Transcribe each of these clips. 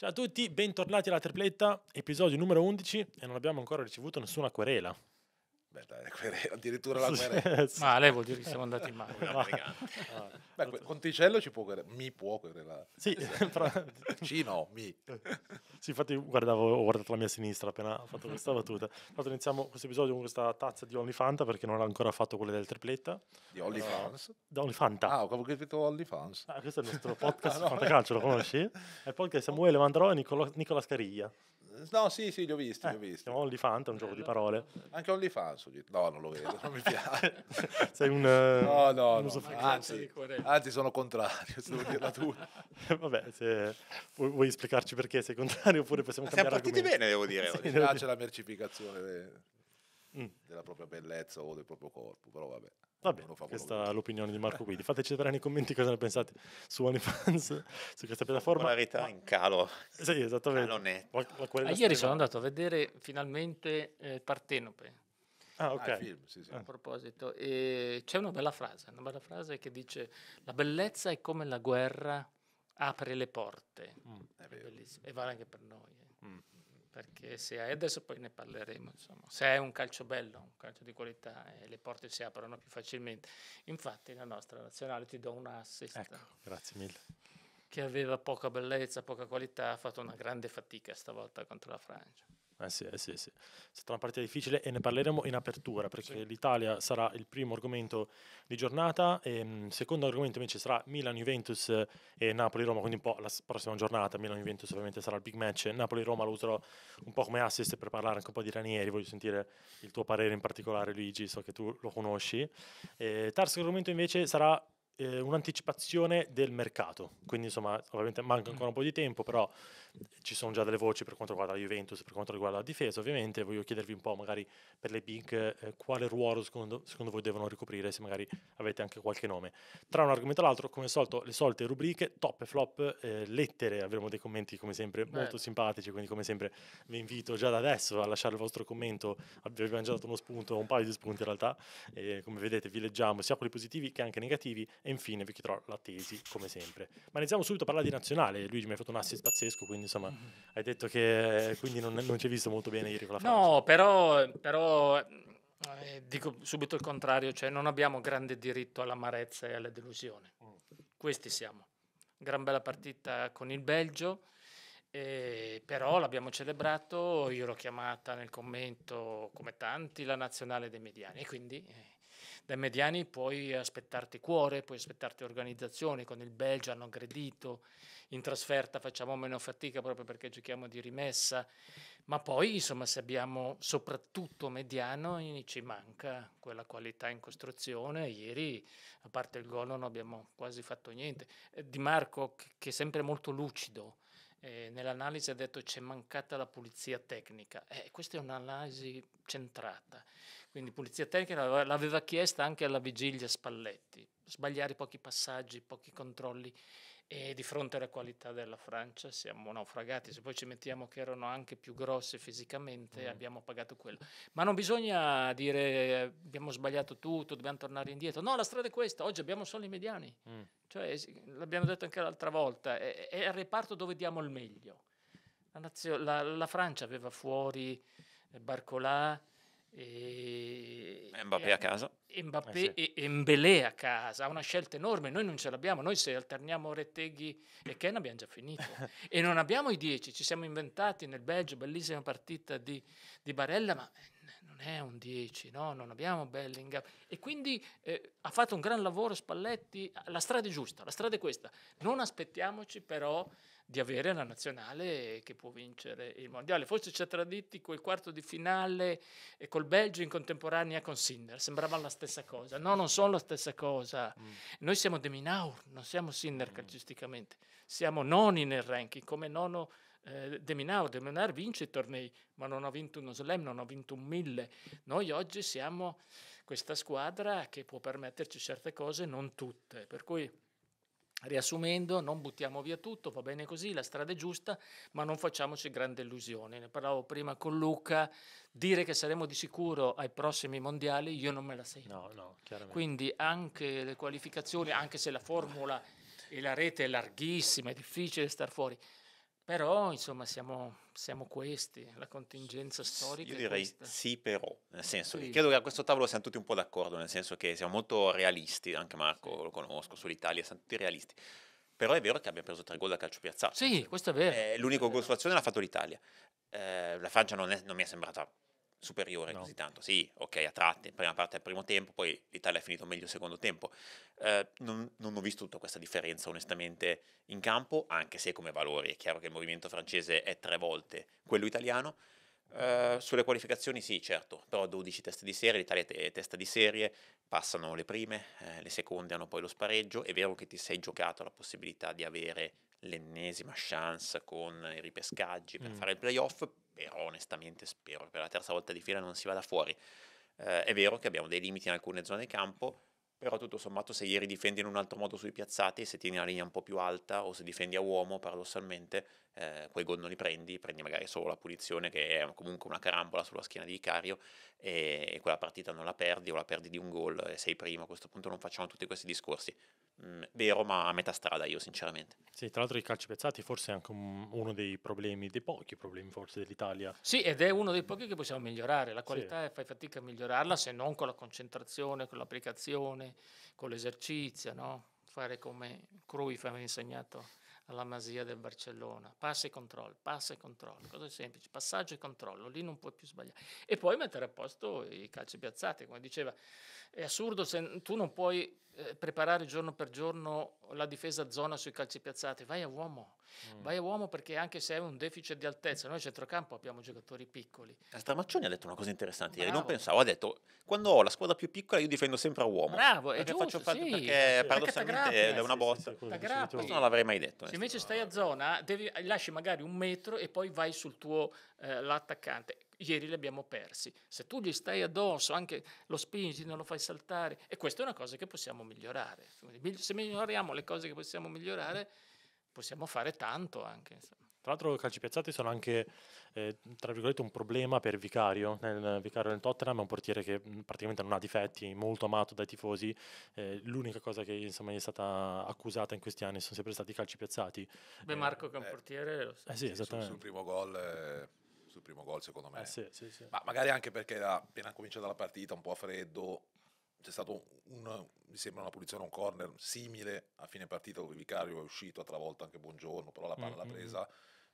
Ciao a tutti, bentornati alla tripletta, episodio numero 11 e non abbiamo ancora ricevuto nessuna querela aspetta, addirittura la querela. Ma lei vuol dire che siamo andati in mano. No, no. con Ticello ci può querelare, mi può querelare. Sì, però... Ci no, mi. Sì, infatti guardavo, ho guardato la mia sinistra appena ho fatto questa battuta. Infatti iniziamo questo episodio con questa tazza di OnlyFanta perché non l'ha ancora fatto quella del tripletta. Di OnlyFans? Uh, eh, da OnlyFanta. Ah, avevo capito OnlyFans. Ah, questo è il nostro podcast ah, no, Fantacalcio, lo conosci? È il podcast Samuele Mandrò e Nicola Scariglia. No, sì, sì, li ho visti, eh, li ho eh, visti. OnlyFans, è un gioco di eh, parole. Anche OnlyFans, no, non lo vedo, non mi piace. Sei un... Eh, no, no, un no. Anzi, anzi, sono contrario, se devo dirla tu. Vabbè, se vuoi, vuoi, spiegarci perché sei contrario oppure possiamo cambiare argomento. Siamo partiti bene, devo dire. Mi sì, piace la mercificazione mm. della propria bellezza o del proprio corpo, però vabbè. Vabbè, questa è l'opinione di Marco Guidi. Fateci sapere nei commenti cosa ne pensate su OnlyFans, su questa piattaforma. La Polarità in calo. Sì, esattamente. Ah, la, la ah, ieri sono andato a vedere finalmente eh, Partenope. Ah, ok. Ah, film, sì, sì. Ah. A proposito, eh, c'è una bella frase, una bella frase che dice la bellezza è come la guerra apre le porte. Mm. È, è bellissimo. E vale anche per noi. Eh. Mm perché se hai adesso poi ne parleremo, insomma. se hai un calcio bello, un calcio di qualità, eh, le porte si aprono più facilmente. Infatti la nostra nazionale ti do un assist. Ecco, grazie mille. Che aveva poca bellezza, poca qualità, ha fatto una grande fatica stavolta contro la Francia. Eh sì, eh sì, sì. È stata una partita difficile e ne parleremo in apertura perché l'Italia sarà il primo argomento di giornata. E, ehm, secondo argomento invece sarà Milan-Juventus e Napoli-Roma, quindi un po' la prossima giornata. Milan-Juventus ovviamente sarà il big match. Napoli-Roma lo userò un po' come assist per parlare anche un po' di Ranieri. Voglio sentire il tuo parere in particolare, Luigi, so che tu lo conosci. E, terzo argomento invece sarà eh, un'anticipazione del mercato. Quindi, insomma, ovviamente manca ancora un po' di tempo, però ci sono già delle voci per quanto riguarda la Juventus, per quanto riguarda la difesa, ovviamente voglio chiedervi un po' magari per le big eh, quale ruolo secondo, secondo, voi devono ricoprire, se magari avete anche qualche nome. Tra un argomento e l'altro, come al solito, le solite rubriche, top e flop, eh, lettere, avremo dei commenti come sempre Beh. molto simpatici, quindi come sempre vi invito già da adesso a lasciare il vostro commento, abbiamo già dato uno spunto, un paio di spunti in realtà, eh, come vedete vi leggiamo sia quelli positivi che anche negativi e infine vi chiederò la tesi come sempre. Ma iniziamo subito a parlare di nazionale, Luigi mi ha fatto un assist pazzesco, quindi insomma, mm-hmm. hai detto che quindi non, non ci hai visto molto bene ieri con la Francia. No, però, però eh, dico subito il contrario, cioè non abbiamo grande diritto all'amarezza e alla delusione. Mm. Questi siamo. Gran bella partita con il Belgio, eh, però l'abbiamo celebrato, io l'ho chiamata nel commento come tanti la nazionale dei mediani, e quindi eh, dai mediani puoi aspettarti cuore, puoi aspettarti organizzazione, con il Belgio hanno aggredito, in trasferta facciamo meno fatica proprio perché giochiamo di rimessa, ma poi insomma se abbiamo soprattutto mediano eh, ci manca quella qualità in costruzione, ieri a parte il gol non abbiamo quasi fatto niente. Eh, di Marco che è sempre molto lucido, eh, nell'analisi ha detto c'è mancata la pulizia tecnica. Eh, questa è un'analisi centrata. Quindi pulizia tecnica l'aveva, chiesta anche alla vigilia Spalletti. Sbagliare pochi passaggi, pochi controlli e di fronte alla qualità della Francia siamo naufragati, se poi ci mettiamo che erano anche più grosse fisicamente mm. abbiamo pagato quello. Ma non bisogna dire eh, abbiamo sbagliato tutto, dobbiamo tornare indietro, no la strada è questa, oggi abbiamo solo i mediani, mm. cioè, l'abbiamo detto anche l'altra volta, è, è, il reparto dove diamo il meglio. La, nazio- la, la Francia aveva fuori eh, Barcolà e, e Mbappé e, a casa. Eh, Mbappé eh sì. e Mbelé a casa, una scelta enorme, noi non ce l'abbiamo, noi se alterniamo Retteghi e Ken abbiamo già finito e non abbiamo i dieci, ci siamo inventati nel Belgio, bellissima partita di, di Barella, ma eh, non è un dieci, no? non abbiamo Bellingham e quindi eh, ha fatto un gran lavoro Spalletti, la strada è giusta, la strada è questa, non aspettiamoci però di avere la nazionale che può vincere il mondiale. Forse ci ha traditi quel quarto di finale eh, col Belgio in contemporanea con Sinner, sembrava la stessa cosa. No, non sono la stessa cosa. Mm. Noi siamo De Minaur, non siamo Sinner mm. calcisticamente, siamo noni nel ranking, come nono eh, De Minaur. De Minaur vince i tornei, ma non ha vinto uno slam, non ha vinto un mille. Noi oggi siamo questa squadra che può permetterci certe cose, non tutte. Per cui Riassumendo, non buttiamo via tutto, va bene così, la strada è giusta, ma non facciamoci grande illusione. Ne parlavo prima con Luca, dire che saremo di sicuro ai prossimi mondiali io non me la sento. No, no, chiaramente. Quindi anche le qualificazioni, anche se la formula e la rete è larghissima, è difficile star fuori, però, insomma, siamo, siamo, questi, la contingenza storica. Io direi sì, però, nel senso sì. che credo che a questo tavolo siamo tutti un po' d'accordo, nel senso che siamo molto realisti, anche Marco lo conosco, sull'Italia siamo tutti realisti. Però è vero che abbiamo preso tre gol da calcio piazzato. Sì, questo è vero. Eh, l'unico gol sull'azione l'ha fatto l'Italia. Eh, la Francia non, è, non mi è sembrata superiore no. così tanto. Sì, ok, a tratti, prima parte del primo tempo, poi l'Italia ha finito meglio il secondo tempo. Eh, non, non, ho visto tutta questa differenza onestamente in campo, anche se come valori è chiaro che il movimento francese è tre volte quello italiano. Eh, sulle qualificazioni sì, certo, però 12 teste di serie, l'Italia è testa di serie, passano le prime, eh, le seconde hanno poi lo spareggio, è vero che ti sei giocato la possibilità di avere l'ennesima chance con i ripescaggi per mm. fare il playoff, spero, onestamente spero che per la terza volta di fila non si vada fuori. Eh, è vero che abbiamo dei limiti in alcune zone campo, però tutto sommato se ieri difendi in un altro modo sui piazzati, se tieni la linea un po' più alta o se difendi a uomo paradossalmente, eh, quel gol prendi, prendi magari solo la punizione che è comunque una carambola sulla schiena di Vicario e, e quella partita non la perdi o la perdi di un gol e sei primo, a questo punto non facciamo tutti questi discorsi. Mm, vero, ma a metà strada io sinceramente. Sì, tra l'altro i calci piazzati forse è anche un, uno dei problemi, dei pochi problemi forse dell'Italia. Sì, ed è uno dei pochi che possiamo migliorare, la qualità sì. fai fatica a migliorarla se non con la concentrazione, con l'applicazione, con l'esercizio, no? fare come Cruyff aveva insegnato alla Masia del Barcellona, passa e controllo, passa e controllo, cosa semplice, passaggio e controllo, lì non puoi più sbagliare. E poi mettere a posto i calci piazzati, come diceva è assurdo se tu non puoi eh, preparare giorno per giorno la difesa zona sui calci piazzati, vai a uomo. Mm. Vai a uomo perché anche se hai un deficit di altezza, noi a centrocampo abbiamo giocatori piccoli. Eh, Stramaccioni ha detto una cosa interessante, Bravo. io non pensavo, ha detto quando ho la squadra più piccola io difendo sempre a uomo. Bravo, perché è giusto, faccio fatti sì, perché sì, paradossalmente perché è una botta. Sì, sì, Questo non l'avrei mai detto. Se eh. invece stai a zona, devi, lasci magari un metro e poi vai sul tuo eh, l'attaccante ieri li abbiamo persi. Se tu gli stai addosso, anche lo spingi, non lo fai saltare, e questa è una cosa che possiamo migliorare. Se miglioriamo le cose che possiamo migliorare, possiamo fare tanto anche. Insomma. Tra l'altro i calci piazzati sono anche, eh, tra virgolette, un problema per Vicario. Nel Vicario del Tottenham è un portiere che praticamente non ha difetti, molto amato dai tifosi. Eh, l'unica cosa che insomma, gli è stata accusata in questi anni sono sempre stati i calci piazzati. Beh Marco eh, che è un eh, portiere... Lo so. Eh sì, esattamente. Sul, sul primo gol... Eh sul primo gol, secondo me. Eh sì, sì, sì. Ma magari anche perché era appena cominciata la partita, un po' a freddo, c'è stato un, mi sembra una punizione, un corner simile a fine partita dove Vicario è uscito, a travolta anche Buongiorno, però la palla mm-hmm. l'ha mm, mm, mm. presa.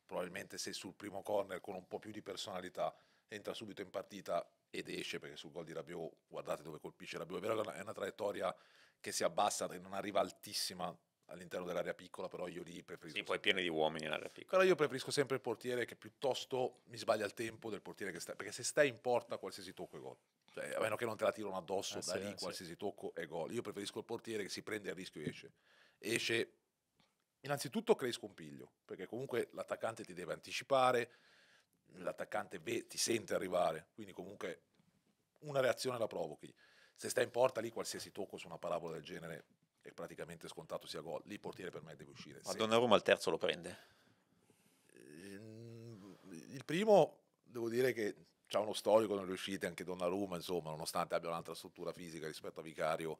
Probabilmente se sul primo corner con un po' più di personalità entra subito in partita ed esce perché sul gol di Rabiot, guardate dove colpisce Rabiot, è vero che è una traiettoria che si abbassa e non arriva altissima all'interno dell'area piccola, però io lì preferisco... Sì, poi pieni di uomini nell'area piccola. Però io preferisco sempre il portiere che piuttosto mi sbaglia il tempo del portiere che sta... Perché se stai in porta qualsiasi tocco è gol. Cioè, a meno che non te la tirano addosso, eh, da sì, lì eh, qualsiasi sì. tocco è gol. Io preferisco il portiere che si prende il rischio e esce. Esce... Innanzitutto crei scompiglio, perché comunque l'attaccante ti deve anticipare, l'attaccante ve- ti sente arrivare, quindi comunque una reazione la provochi. Se stai in porta lì qualsiasi tocco su una parabola del genere è praticamente scontato sia gol. Lì il portiere per me deve uscire. Ma Donnarumma al terzo lo prende? Ehm, il primo, devo dire che c'è uno storico nelle uscite, anche Donnarumma, insomma, nonostante abbia un'altra struttura fisica rispetto a Vicario,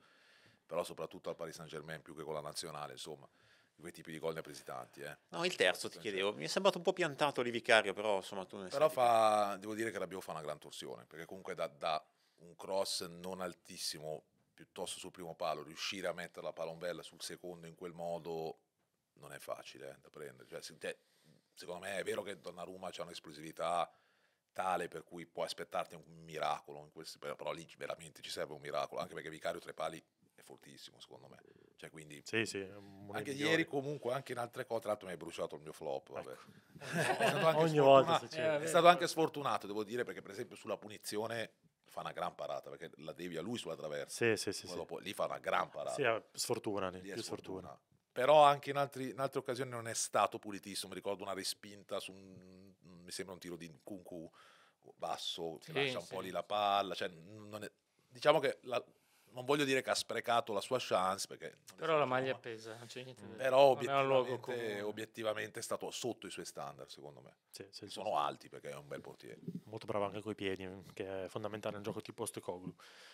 però soprattutto al Paris Saint-Germain più che con la nazionale, insomma quei tipi di gol ne ha presi tanti. Eh. No, il terzo ti chiedevo, mi è sembrato un po' piantato lì Vicario, però insomma tu ne Però fa, devo dire che Rabiot fa una gran torsione, perché comunque da, da un cross non altissimo piuttosto sul primo palo, riuscire a mettere la palombella sul secondo in quel modo non è facile eh, da prendere. Cioè, se, secondo me è vero che Donnarumma ha un'esplosività tale per cui puoi aspettarti un miracolo, in questi, però lì veramente ci serve un miracolo, anche perché Vicario Tre Pali è fortissimo secondo me. Cioè, quindi, sì, sì, anche migliore. ieri comunque, anche in altre cose, tra l'altro mi hai bruciato il mio flop. Vabbè. Ecco. è, stato Ogni volta è stato anche sfortunato, devo dire, perché per esempio sulla punizione fa una gran parata perché la devi a lui sulla traversa. Sì, sì, sì, sì. lì fa una gran parata. Sì, eh, sfortuna lì, lì è sfortuna. sfortuna. Però anche in, altri, in, altre occasioni non è stato pulitissimo. Mi ricordo una respinta su un, mi sembra un tiro di Kunku basso, ti sì, lascia un sì. po' lì la palla. Cioè, è, diciamo che la, non voglio dire che ha sprecato la sua chance, perché... Però la maglia è pesa, non c'è niente mm. da Però obiettivamente, obiettivamente, è stato sotto i suoi standard, secondo me. Sì, sì, Sono sì. alti perché è un bel portiere. Molto bravo anche coi piedi, che è fondamentale in un gioco tipo Stocoglu.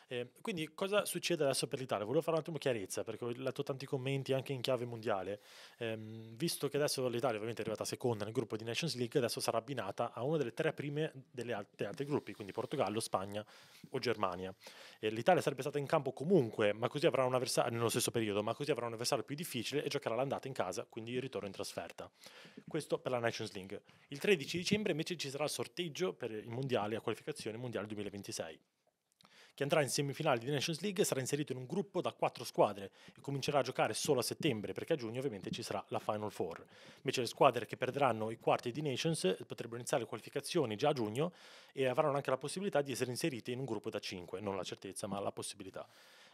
Eh, quindi cosa succede adesso per l'Italia? Volevo fare un attimo chiarezza, perché ho letto tanti commenti anche in chiave mondiale. Eh, visto che adesso l'Italia ovviamente è arrivata seconda nel gruppo di Nations League, adesso sarà abbinata a una delle tre prime degli altri gruppi, quindi Portogallo, Spagna o Germania. Eh, L'Italia sarebbe stata in campo campo comunque, ma così avrà un avversario nello stesso periodo, ma così avrà un avversario più difficile e giocherà l'andata in casa, quindi il ritorno in trasferta. Questo per la Nations League. Il 13 dicembre invece ci sarà il sorteggio per i mondiali a qualificazione mondiale 2026 che andrà in semifinale di Nations League, sarà inserito in un gruppo da quattro squadre e comincerà a giocare solo a settembre, perché a giugno ovviamente ci sarà la Final Four. Invece le squadre che perderanno i quarti di Nations eh, potrebbero iniziare le qualificazioni già a giugno e avranno anche la possibilità di essere inserite in un gruppo da cinque, non la certezza ma la possibilità.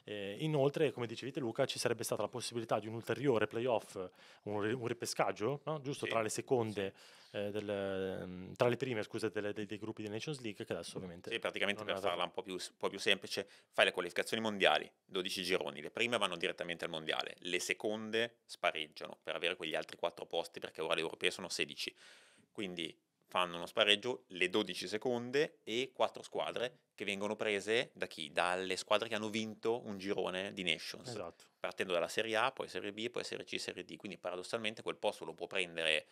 Eh, inoltre, come dicevete Luca, ci sarebbe stata la possibilità di un ulteriore playoff, un, un ripescaggio, no? giusto sì. tra le seconde, sì. eh, del, mm, tra le prime, scusa, delle, dei, dei, gruppi di Nations League, che adesso ovviamente... Sì, praticamente per farla un po, più, un po' più semplice, fai le qualificazioni mondiali, 12 gironi, le prime vanno direttamente al mondiale, le seconde spareggiano per avere quegli altri 4 posti, perché ora le europee sono 16. Quindi fanno uno spareggio le 12 seconde e quattro squadre che vengono prese da chi? Dalle squadre che hanno vinto un girone di Nations. Esatto. Partendo dalla Serie A, poi Serie B, poi Serie C, Serie D. Quindi paradossalmente quel posto lo può prendere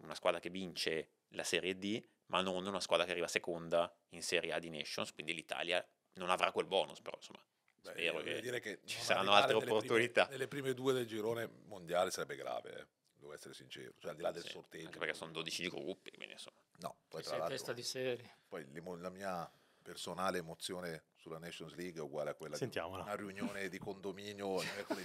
una squadra che vince la Serie D, ma non una squadra che arriva seconda in Serie A di Nations. Quindi l'Italia non avrà quel bonus, però insomma. Beh, spero che, che ci saranno altre opportunità. Prime, nelle prime due del girone mondiale sarebbe grave. Eh devo essere sincero, cioè al di là del sì, sorteggio. Anche perché sono 12 gruppi, quindi insomma. No, poi tra testa di serie. Poi la mia personale emozione sulla Nations League è uguale a quella Sentiamola. di una riunione di condominio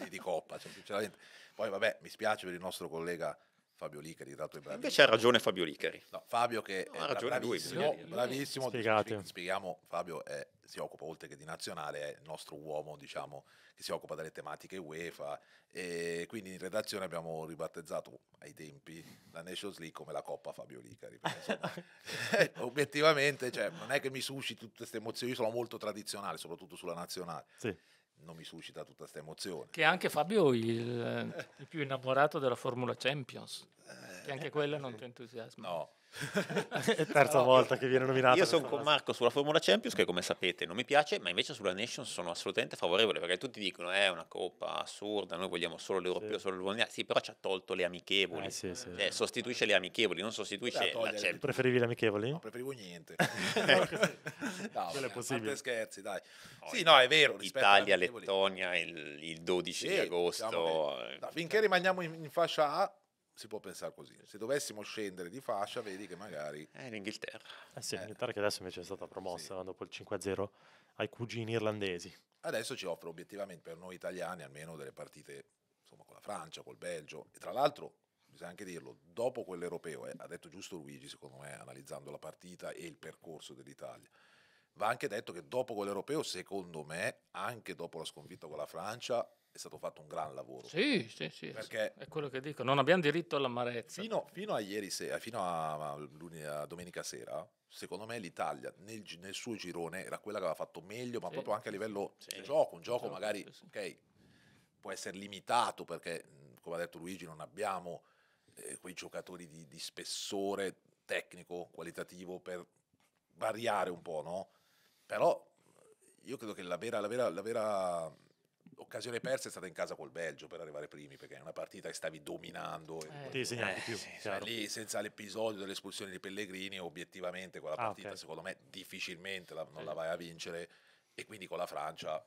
di Coppa, cioè, sinceramente. Poi vabbè, mi spiace per il nostro collega Fabio Licari, dato Invece ha ragione Fabio Licari. No, Fabio che no, ha ragione bravissimo, lui, bravissimo, Spiegate. spieghiamo, Fabio è, si occupa oltre che di nazionale, è il nostro uomo, diciamo, che si occupa delle tematiche UEFA e quindi in redazione abbiamo ribattezzato ai tempi la Nations League come la Coppa Fabio Licari. Perché, insomma, eh, obiettivamente, cioè, non è che mi susciti tutte queste emozioni, io sono molto tradizionale, soprattutto sulla nazionale. Sì non mi suscita tutta questa emozione. Che anche Fabio, il, il più innamorato della Formula Champions. Eh, che anche quello non ti entusiasma. No. È terza no, volta che viene nominato. Io sono con Marco sulla Formula Champions che come sapete non mi piace, ma invece sulla Nation sono assolutamente favorevole perché tutti dicono eh, è eh, una coppa assurda, noi vogliamo solo l'europeo, sì. solo il mondiale. Sì, però ci ha tolto le amichevoli. Eh, sì, sì. Eh, sostituisce le amichevoli, non sostituisce la, Champions. Preferivi le amichevoli? No, preferivo niente. no, Quello è possibile. scherzi, dai. No, sì, no, è vero. Italia, Lettonia il, il 12 sì, di agosto. Diciamo che, eh. no, finché rimaniamo in, in fascia A si può pensare così. Se dovessimo scendere di fascia, vedi che magari. È Inghilterra. Eh sì, l'Inghilterra eh. che adesso invece è stata promossa sì. dopo il 5-0 ai cugini irlandesi. Adesso ci offre obiettivamente per noi italiani almeno delle partite insomma, con la Francia, col Belgio. E tra l'altro, bisogna anche dirlo, dopo quell'europeo, eh, ha detto giusto Luigi, secondo me, analizzando la partita e il percorso dell'Italia. Va anche detto che dopo quell'europeo, secondo me, anche dopo la sconfitta con la Francia, è stato fatto un gran lavoro. Sì, sì, sì. Perché è quello che dico, non abbiamo diritto all'amarezza. Fino, fino a ieri sera, eh, fino a, a, domenica sera, secondo me l'Italia nel, nel, suo girone era quella che aveva fatto meglio, ma sì. proprio anche a livello sì. di gioco, un gioco sì. magari, ok, può essere limitato perché, come ha detto Luigi, non abbiamo eh, quei giocatori di, di spessore tecnico, qualitativo per variare un po', no? Però io credo che la vera, la vera, la vera occasione persa è stata in casa col Belgio per arrivare primi, perché è una partita che stavi dominando. Eh, ti segnali eh, più. Cioè, lì senza l'episodio dell'espulsione di Pellegrini, obiettivamente quella partita ah, okay. secondo me difficilmente la, non eh. la vai a vincere e quindi con la Francia...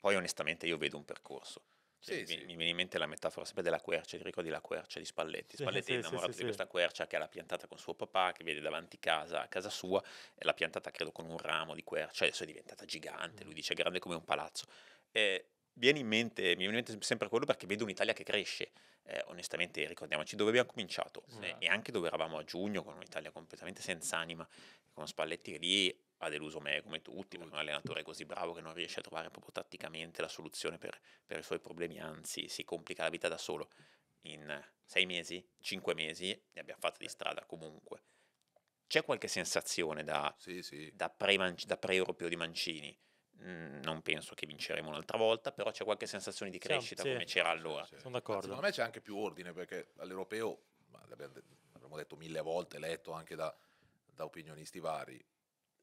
Poi onestamente io vedo un percorso. Sì, cioè, sì. mi, viene in mente la metafora sempre della quercia, ti ricordi la quercia di Spalletti? Spalletti sì, è innamorato di questa quercia che l'ha piantata con suo papà, che vede davanti casa, a casa sua, e l'ha piantata credo con un ramo di quercia, adesso è diventata gigante, mm. lui dice grande come un palazzo. eh, viene in mente, mi viene in mente sempre quello perché vedo un'Italia che cresce. Eh, onestamente, ricordiamoci dove abbiamo cominciato sì. eh, esatto. e anche dove eravamo a giugno con un'Italia completamente senza anima, con Spalletti che lì ha deluso me come tutti, perché un allenatore così bravo che non riesce a trovare proprio tatticamente la soluzione per, per i suoi problemi, anzi si complica la vita da solo. In sei mesi, cinque mesi, ne abbiamo fatta di strada comunque. C'è qualche sensazione da, sì, sì. da, pre-man- da pre-europeo di Mancini? Mm, non penso che vinceremo un'altra volta, però c'è qualche sensazione di crescita sì, come sì. c'era allora. Sì, Sono d'accordo. Secondo me c'è anche più ordine perché all'europeo, l'abbiamo detto mille volte, letto anche da, da opinionisti vari,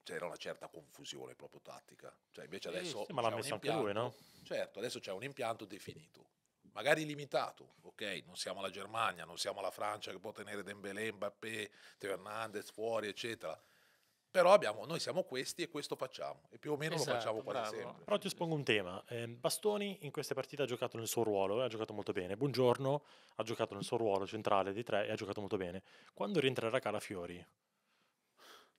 c'era una certa confusione proprio tattica. Cioè, invece adesso... ma l'ha messo anche lui, no? Certo, adesso c'è un impianto definito, magari limitato, ok? Non siamo la Germania, non siamo la Francia che può tenere Dembélé, Mbappé, Teo Hernandez fuori, eccetera però abbiamo, noi siamo questi e questo facciamo, e più o meno esatto, lo facciamo quasi bravo. sempre. Però ti espongo un tema. Eh, Bastoni in queste partite ha giocato nel suo ruolo, e ha giocato molto bene. Buongiorno ha giocato nel suo ruolo centrale di tre e ha giocato molto bene. Quando rientrerà Calafiori?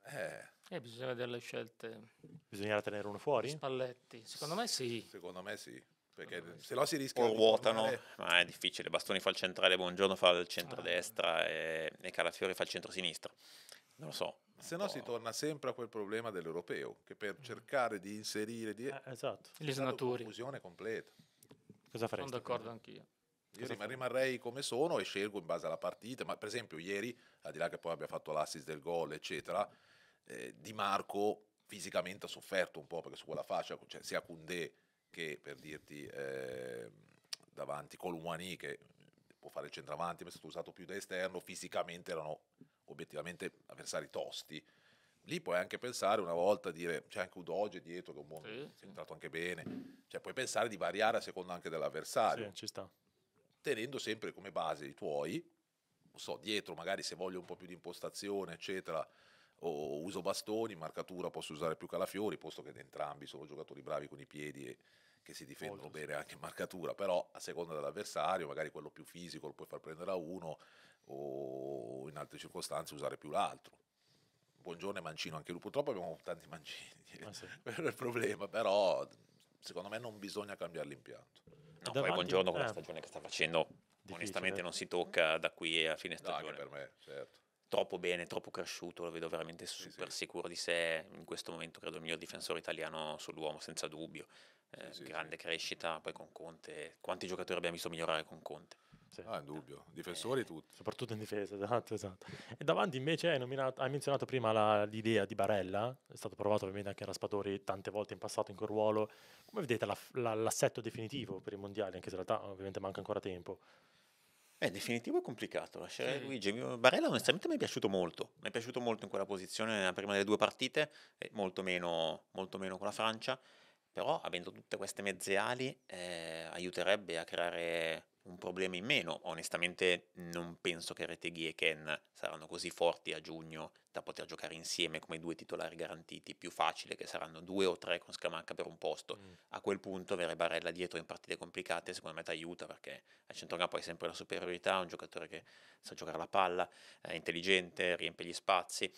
Eh... Eh, bisogna vedere le scelte. Bisognerà tenere uno fuori? Spalletti, secondo me sì. Secondo me sì. Perché me se no si rischia. O ruotano, ma è difficile. Bastoni fa il centrale, buongiorno fa il centrodestra ah. e, e Calafiori fa il centro sinistra. Non lo so. Se no si torna sempre a quel problema dell'europeo, che per mm. cercare di inserire... Di... Eh, esatto. Gli snatori. confusione completa. Cosa farei? Sono d'accordo cosa? anch'io. Io Cosa rimarrei come sono e scelgo in base alla partita, ma per esempio ieri, al di là che poi abbia fatto l'assist del gol, eccetera, eh, Di Marco fisicamente ha sofferto un po' perché su quella faccia, cioè, sia Koundé che per dirti eh, davanti Columani che può fare il centravanti, ma è stato usato più da esterno, fisicamente erano obiettivamente avversari tosti, lì puoi anche pensare una volta dire c'è anche Udoge dietro che è un buon sì, è entrato anche bene cioè puoi pensare di variare a seconda anche dell'avversario sì, ci sta. tenendo sempre come base i tuoi non so dietro magari se voglio un po' più di impostazione eccetera o uso bastoni marcatura posso usare più calafiori posto che entrambi sono giocatori bravi con i piedi e che si difendono Molto, bene anche in marcatura però a seconda dell'avversario magari quello più fisico lo puoi far prendere a uno o in altre circostanze usare più l'altro. Buongiorno e mancino anche lui, purtroppo abbiamo tanti mancini, ah, sì. è il problema, però secondo me non bisogna cambiare l'impianto. No, poi buongiorno con la eh. stagione che sta facendo, Difficile. onestamente non si tocca da qui a fine stagione. No, per me, certo troppo bene, troppo cresciuto, lo vedo veramente super sì, sì. sicuro di sé, in questo momento credo il miglior difensore italiano sull'uomo, senza dubbio, eh, sì, grande crescita, poi con Conte, quanti giocatori abbiamo visto migliorare con Conte? Sì. Ah, in dubbio, eh, difensori eh, tutti. Soprattutto in difesa, esatto, esatto. E davanti invece eh, hai, nominato, hai menzionato prima la, l'idea di Barella, è stato provato ovviamente anche Raspatori tante volte in passato in quel ruolo. Come vedete la, la, l'assetto definitivo per i mondiali, anche se in realtà ovviamente manca ancora tempo? Eh, è definitivo e complicato, lasciare Luigi. Barella onestamente mi è piaciuto molto, mi è piaciuto molto in quella posizione, prima delle due partite, molto meno, molto meno con la Francia però avendo tutte queste mezze ali eh, aiuterebbe a creare un problema in meno. Onestamente non penso che Reteghi e Ken saranno così forti a giugno da poter giocare insieme come due titolari garantiti, più facile che saranno due o tre con Scamacca per un posto. Mm. A quel punto avere Barella dietro in partite complicate secondo me ti aiuta perché a centrocampo hai sempre la superiorità, un giocatore che sa giocare la palla, è intelligente, riempie gli spazi.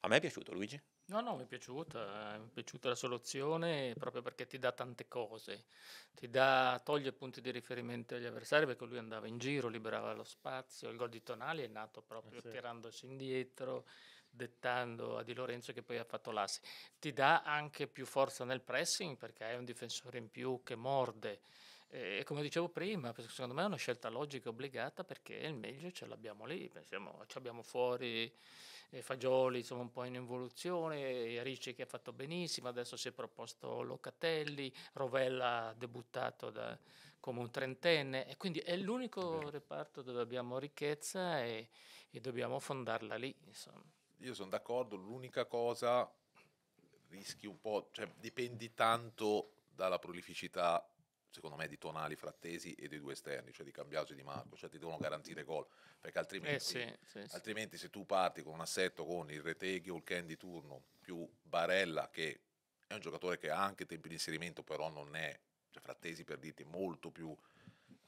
A me è piaciuto Luigi? No, no, mi è piaciuta, eh, mi è piaciuta la soluzione proprio perché ti dà tante cose, ti dà, toglie punti di riferimento agli avversari perché lui andava in giro, liberava lo spazio, il gol di Tonali è nato proprio eh sì. tirandosi indietro, dettando a Di Lorenzo che poi ha fatto l'assi. Ti dà anche più forza nel pressing perché hai un difensore in più che morde. E come dicevo prima, secondo me è una scelta logica obbligata perché il meglio ce l'abbiamo lì, siamo, ce l'abbiamo fuori Fagioli insomma, un po' in evoluzione, Ricci che ha fatto benissimo, adesso si è proposto Locatelli, Rovella ha debuttato da, come un trentenne e quindi è l'unico reparto dove abbiamo ricchezza e, e dobbiamo fondarla lì. Insomma. Io sono d'accordo, l'unica cosa rischi un po', cioè dipendi tanto dalla prolificità secondo me, di Tonali Frattesi e dei due esterni, cioè di Cambiaso e di Marco, cioè ti devono garantire gol, perché altrimenti, eh sì, sì, sì. se tu parti con un assetto con il Reteghi o il Ken di turno più Barella, che è un giocatore che ha anche tempi di inserimento, però non è, cioè Frattesi per dirti, molto più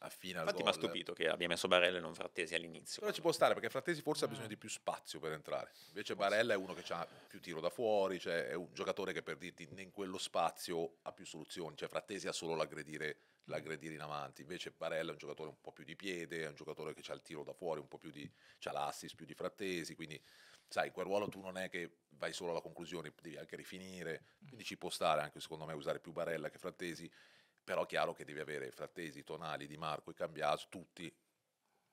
affina Infatti al Infatti mi ha stupito che abbia messo Barella e non Frattesi all'inizio. Però ci può stare perché Frattesi forse ha eh. bisogno di più spazio per entrare. Invece Barella è uno che ha più tiro da fuori, cioè è un giocatore che per dirti in quello spazio ha più soluzioni, cioè Frattesi ha solo l'aggredire, l'aggredire in avanti. Invece Barella è un giocatore un po' più di piede, è un giocatore che ha il tiro da fuori, un po' più di ha l'assist più di Frattesi, quindi sai, quel ruolo tu non è che vai solo alla conclusione, devi anche rifinire, mm. quindi ci può stare anche secondo me usare più Barella che Frattesi però è chiaro che devi avere Frattesi, Tonali, Di Marco e Cambiaso, tutti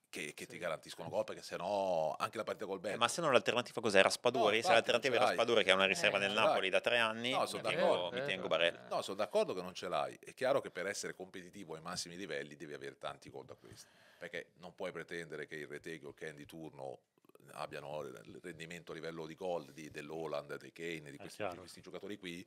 che, che sì. ti garantiscono gol perché sennò anche la partita col eh, Belgio ma se no l'alternativa cos'è Raspadori? No, se l'alternativa era Raspadori che è una riserva eh, del Napoli da tre anni no, sono mi, tengo, mi tengo eh, Barella no sono d'accordo che non ce l'hai è chiaro che per essere competitivo ai massimi livelli devi avere tanti gol da questi perché non puoi pretendere che il Reteghi o il di turno abbiano il rendimento a livello di gol di, dell'Holland, dei Kane, di questi, di questi giocatori qui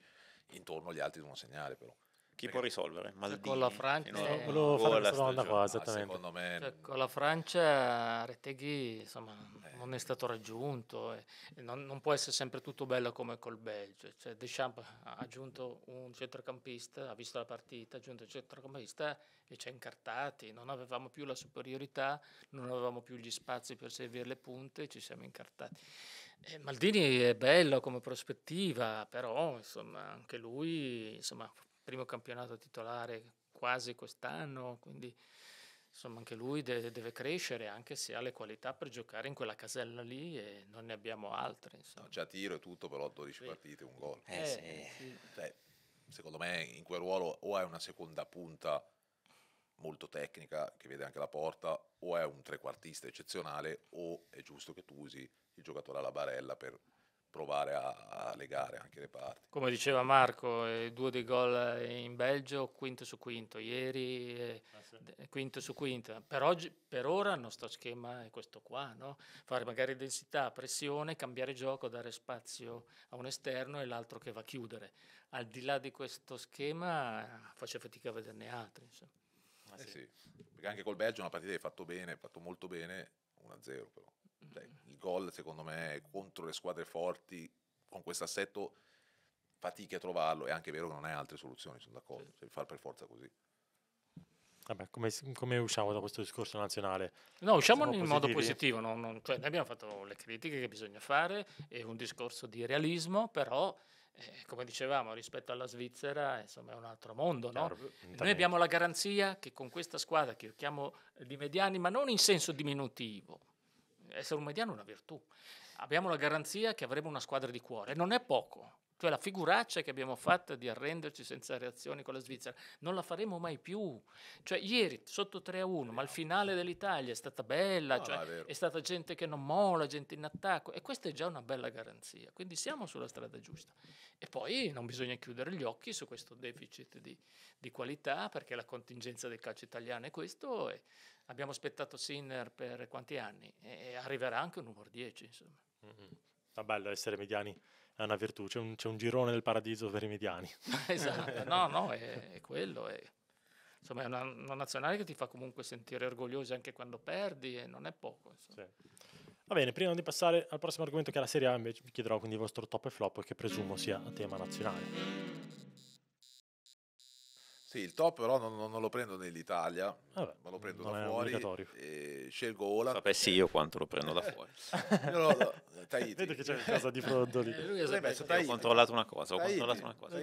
intorno agli altri devono segnare però chi può risolvere? Cioè, Maldini, eh, ah, cioè, con la Francia, eh, volevo fare questa domanda qua, esattamente. Ah, me... cioè, con la Francia Reteghi insomma, eh. non è stato raggiunto, e, e non, non, può essere sempre tutto bello come col Belgio. Cioè, Deschamps ha aggiunto un centrocampista, ha visto la partita, ha aggiunto un centrocampista e ci ha incartati. Non avevamo più la superiorità, non avevamo più gli spazi per servire le punte e ci siamo incartati. E eh, Maldini è bello come prospettiva, però insomma, anche lui insomma, primo campionato titolare quasi quest'anno, quindi insomma anche lui de- deve crescere anche se ha le qualità per giocare in quella casella lì e non ne abbiamo altre. No, già tiro e tutto, però 12 sì. partite, un gol. Eh, eh, sì. cioè, secondo me in quel ruolo o è una seconda punta molto tecnica che vede anche la porta o è un trequartista eccezionale o è giusto che tu usi il giocatore alla barella per provare a, a legare anche le parti. Come diceva Marco, eh, due dei gol in Belgio, quinto su quinto, ieri eh, ah, sì. quinto su quinto. Per, oggi, per ora il nostro schema è questo qua, no? fare magari densità, pressione, cambiare gioco, dare spazio a un esterno e l'altro che va a chiudere. Al di là di questo schema faccio fatica a vederne altri. Insomma. Ah, eh sì. Eh sì. Perché anche col Belgio una partita che hai fatto bene, hai fatto molto bene, 1-0 però il gol secondo me contro le squadre forti con questo assetto fatichi a trovarlo, è anche vero che non hai altre soluzioni, sono d'accordo, devi far per forza così. Vabbè, come, come, usciamo da questo discorso nazionale? No, usciamo Siamo in modo positivo, non, non, cioè, noi abbiamo fatto le critiche che bisogna fare, è un discorso di realismo, però eh, come dicevamo rispetto alla Svizzera insomma, è un altro mondo. No? noi abbiamo la garanzia che con questa squadra che io chiamo di mediani, ma non in senso diminutivo, essere un mediano è una virtù. Abbiamo la garanzia che avremo una squadra di cuore, non è poco. Cioè la figuraccia che abbiamo fatto di arrenderci senza reazioni con la Svizzera, non la faremo mai più. Cioè ieri sotto 3-1, a ma il finale dell'Italia è stata bella, cioè, è, è stata gente che non mola, gente in attacco e questa è già una bella garanzia. Quindi siamo sulla strada giusta. E poi non bisogna chiudere gli occhi su questo deficit di, di qualità perché la contingenza del calcio italiano è questo e abbiamo aspettato Sinner per quanti anni e arriverà anche un numero 10 insomma. Mm-hmm. È bello essere mediani, è una virtù, c'è un, c'è un girone del paradiso per i mediani. esatto, no, no, è, è quello. È, insomma, è una, una, nazionale che ti fa comunque sentire orgogliosi anche quando perdi e non è poco. Sì. Va bene, prima di passare al prossimo argomento che è la Serie A, invece vi chiederò quindi il vostro top e flop che presumo sia a tema nazionale. Sì, il top però non, non, lo prendo nell'Italia, Vabbè, ma lo prendo da fuori. E scelgo Ola. Sapessi io quanto lo prendo da eh. fuori. io lo, lo, Tahiti. Vedo che c'è qualcosa di pronto lì. messo, eh, ho controllato una cosa, ho controllato una cosa.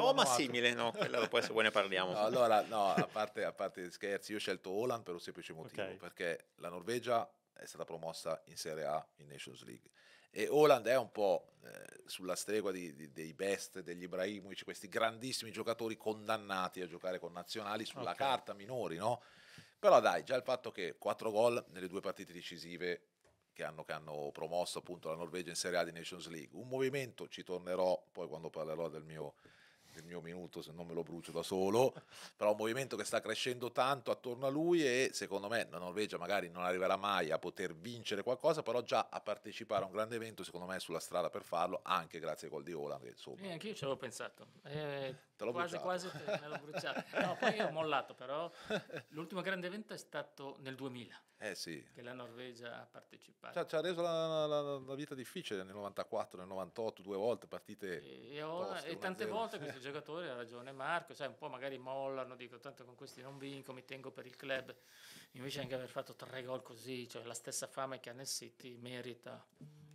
no, ma simile, no, poi se vuoi ne parliamo. No, allora, no, a parte, a parte scherzi, io ho scelto Oland per un semplice motivo, okay. perché la Norvegia è stata promossa in Serie A, in Nations League. E Holland è un po' eh, sulla stregua di, di, dei best degli Ibrahimovic, questi grandissimi giocatori condannati a giocare con nazionali sulla okay. carta minori, no? Però dai, già il fatto che 4 gol nelle due partite decisive che hanno, che hanno, promosso appunto la Norvegia in Serie A di Nations League, un movimento, ci tornerò poi quando parlerò del mio il mio minuto se non me lo brucio da solo, però un movimento che sta crescendo tanto attorno a lui e secondo me la Norvegia magari non arriverà mai a poter vincere qualcosa, però già a partecipare a un grande evento secondo me è sulla strada per farlo, anche grazie a gol Ola. Eh, anche io ci avevo pensato, eh, te l'ho quasi bruciato. quasi te, l'ho bruciato, no, poi ho mollato però, l'ultimo grande evento è stato nel 2000 eh sì. che la Norvegia ha partecipato. Cioè, ci ha reso la, la, la, vita difficile nel 94, nel 98, due volte partite. E, ora, poste, e tante zero. volte questi giocatori, ha ragione Marco, sai, un po' magari mollano, dico tanto con questi non vinco, mi tengo per il club. Invece anche aver fatto tre gol così, cioè la stessa fama che ha nel City, merita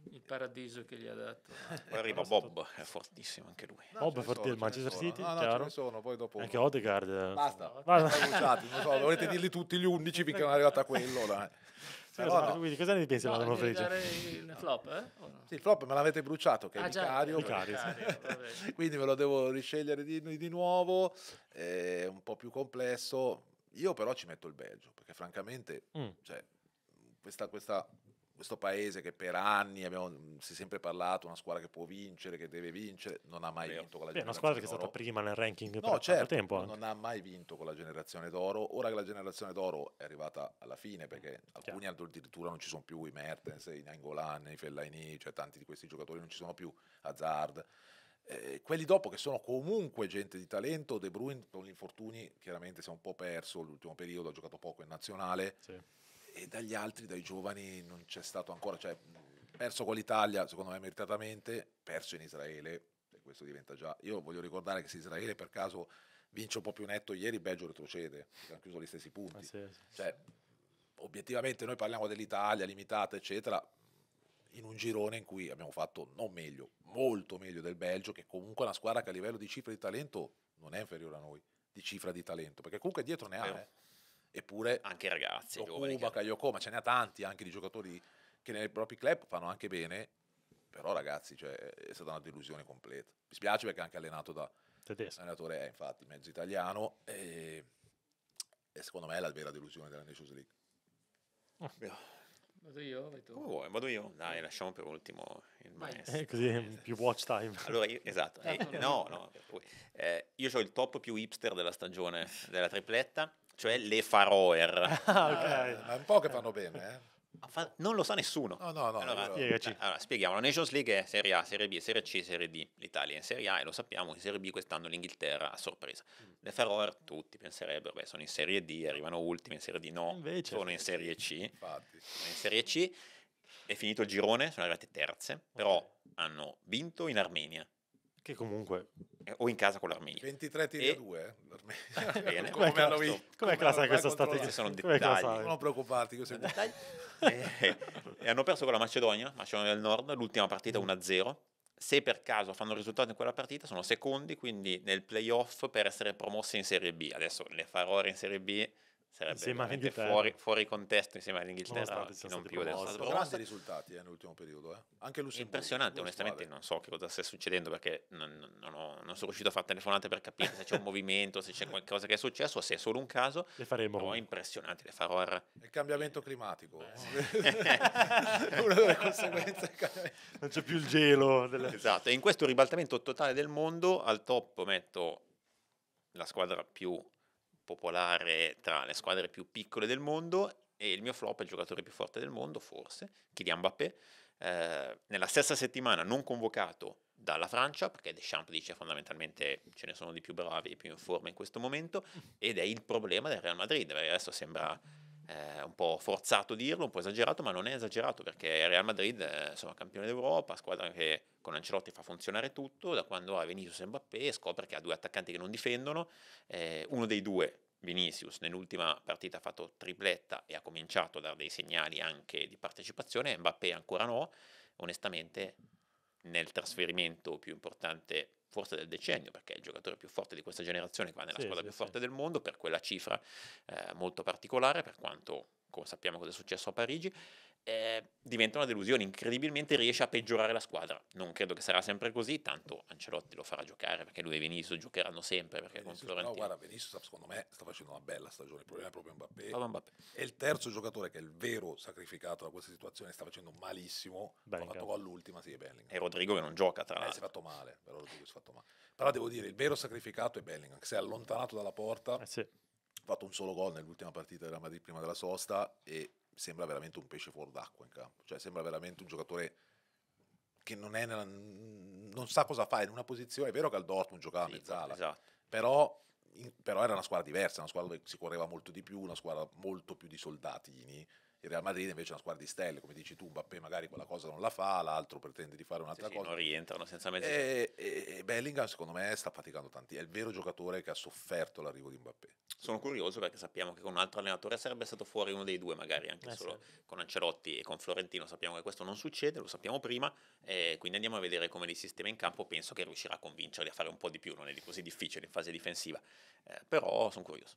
il paradiso che gli ha dato. Poi arriva Bob, è fortissimo anche lui. No, Bob è fortissimo, del Manchester City, no, no, chiaro. Sono, poi dopo... Anche Odegaard. Eh, Basta, usati, so, volete dirli tutti gli undici finché non è arrivato a quello, dai. Sì, no, no. Quindi cosa ne pensi no, dell'anno felice? Il flop, eh? no? Sì, il flop me l'avete bruciato, che è ah, Vicario. Vicario sì. quindi me lo devo riscegliere di, di nuovo, è un po' più complesso. Io però ci metto il Belgio, perché francamente mm. cioè, questa, questa questo paese che per anni abbiamo, mhmm, si è sempre parlato, una squadra che può vincere, che deve vincere, non ha mai Vero. vinto con la generazione d'oro. È una squadra che è stata prima nel ranking no, per certo, tempo. Anche. Non ha mai vinto con la generazione d'oro. Ora che la generazione d'oro è arrivata alla fine, mm, perché Chiaro. alcuni addirittura non ci sono più, i Mertens, i Nangolan, i Fellaini, cioè tanti di questi giocatori non ci sono più, Hazard. Eh, quelli dopo che sono comunque gente di talento, De Bruyne con gli infortuni chiaramente si è un po' perso l'ultimo periodo, ha giocato poco in nazionale. Sì e dagli altri, dai giovani, non c'è stato ancora. Cioè, perso con l'Italia, secondo me meritatamente, perso in Israele, e questo diventa già... Io voglio ricordare che se Israele per caso vince un po' più netto ieri, Belgio retrocede, hanno chiuso gli stessi punti. Ah, sì, sì. Cioè, obiettivamente noi parliamo dell'Italia limitata, eccetera, in un girone in cui abbiamo fatto non meglio, molto meglio del Belgio, che comunque è una squadra che a livello di cifra di talento non è inferiore a noi, di cifra di talento, perché comunque dietro ne ha. Eh eppure anche ragazzi Okuba, Kayoko, ma ce n'è tanti anche di giocatori che nei propri club fanno anche bene però ragazzi cioè, è stata una delusione completa mi spiace perché è anche allenato da tedesco allenatore è infatti mezzo italiano e, e, secondo me è la vera delusione della Nations League oh. Vado io, vai tu. Come vado io. Dai, lasciamo per ultimo il maestro. Eh, così è eh, più watch time. Allora, io, esatto. Certo. Eh, no, no. Eh, io ho il top più hipster della stagione della tripletta cioè le Faroer. Ah, okay. ah, è un po' che fanno bene, eh. Non lo sa nessuno. No, no, no, allora, allora, spieghiamo, la Nations League è Serie A, Serie B, Serie C, Serie D. L'Italia è in Serie A e lo sappiamo, in Serie B quest'anno l'Inghilterra a sorpresa. Mm. Le Faroer tutti penserebbero, beh, sono in Serie D, arrivano ultime, in Serie D no, Invece, sono in Serie C. Infatti. in Serie C, è finito il girone, sono arrivate terze, però okay. hanno vinto in Armenia, che comunque... Eh, o in casa con l'Armenia. 23 tiri e... a 2, eh, l'Armenia. Bene. Come, come, come, come classica questa strategia Sono dettagli. Non preoccuparti, questi dettagli. e, eh, e hanno perso con la Macedonia, Macedonia del Nord, l'ultima partita 1-0. Mm. Se per caso fanno risultato in quella partita sono secondi, quindi nel playoff per essere promossi in Serie B. Adesso le farò in Serie B sarebbe fuori, fuori, contesto insieme all'Inghilterra non, non più adesso. Sono grandi risultati eh, nell'ultimo periodo, eh. anche Lussemburgo. Impressionante, onestamente non so che cosa stia succedendo perché non, non, ho, non, sono riuscito a fare telefonate per capire se c'è un movimento, se c'è qualcosa che è successo, se è solo un caso. Le faremo. Però impressionanti, le farò. Ar... Il cambiamento climatico. Una delle conseguenze. non c'è più il gelo. Delle... Esatto, e in questo ribaltamento totale del mondo al top metto la squadra più popolare tra le squadre più piccole del mondo e il mio flop è il giocatore più forte del mondo, forse, Kylian Mbappé, eh, nella stessa settimana non convocato dalla Francia, perché Deschamps dice fondamentalmente ce ne sono di più bravi e più in forma in questo momento, mm. ed è il problema del Real Madrid, perché adesso sembra eh, un po' forzato dirlo, un po' esagerato, ma non è esagerato perché Real Madrid è eh, insomma, campione d'Europa, squadra che con Ancelotti fa funzionare tutto, da quando ha Vinicius e Mbappé scopre che ha due attaccanti che non difendono, eh, uno dei due Vinicius nell'ultima partita ha fatto tripletta e ha cominciato a dare dei segnali anche di partecipazione, Mbappé ancora no, onestamente nel trasferimento più importante forse del decennio, perché è il giocatore più forte di questa generazione qua nella sì, squadra sì, più forte del mondo, per quella cifra eh, molto particolare, per quanto come sappiamo cosa è successo a Parigi, eh, diventa una delusione, incredibilmente riesce a peggiorare la squadra. Non credo che sarà sempre così, tanto Ancelotti lo farà giocare perché lui e Vinicius giocheranno sempre Vinicius, No, guarda, Vinicius secondo me sta facendo una bella stagione, il problema è proprio Mbappé. Mbappé. È il terzo giocatore che è il vero sacrificato da questa situazione, sta facendo malissimo, ha fatto gol all'ultima, sì, è Bellingham. E Rodrigo che non gioca tra l'altro. Eh, si è fatto male, però Rodrigo si è fatto male. Però devo dire, il vero sacrificato è Bellingham, che si è allontanato dalla porta. Eh sì. Ha fatto un solo gol nell'ultima partita della Madrid prima della sosta e sembra veramente un pesce fuori d'acqua in campo, cioè sembra veramente un giocatore che non, nella, non sa cosa fare in una posizione, è vero che al Dortmund giocava sì, a mezzala, esatto. però, in, però, era una squadra diversa, una squadra dove si correva molto di più, una squadra molto più di soldatini, il Real Madrid invece è una squadra di stelle, come dici tu, Mbappé magari quella cosa non la fa, l'altro pretende di fare un'altra sì, cosa. Sì, non rientrano senza mezzo. E, e, Bellingham secondo me sta faticando tanti, è il vero giocatore che ha sofferto l'arrivo di Mbappé. Sono curioso perché sappiamo che con un altro allenatore sarebbe stato fuori uno dei due magari, anche eh solo sì. con Ancelotti e con Florentino sappiamo che questo non succede, lo sappiamo prima, eh, quindi andiamo a vedere come li sistema in campo, penso che riuscirà a convincerli a fare un po' di più, non è così difficile in fase difensiva, eh, però sono curioso.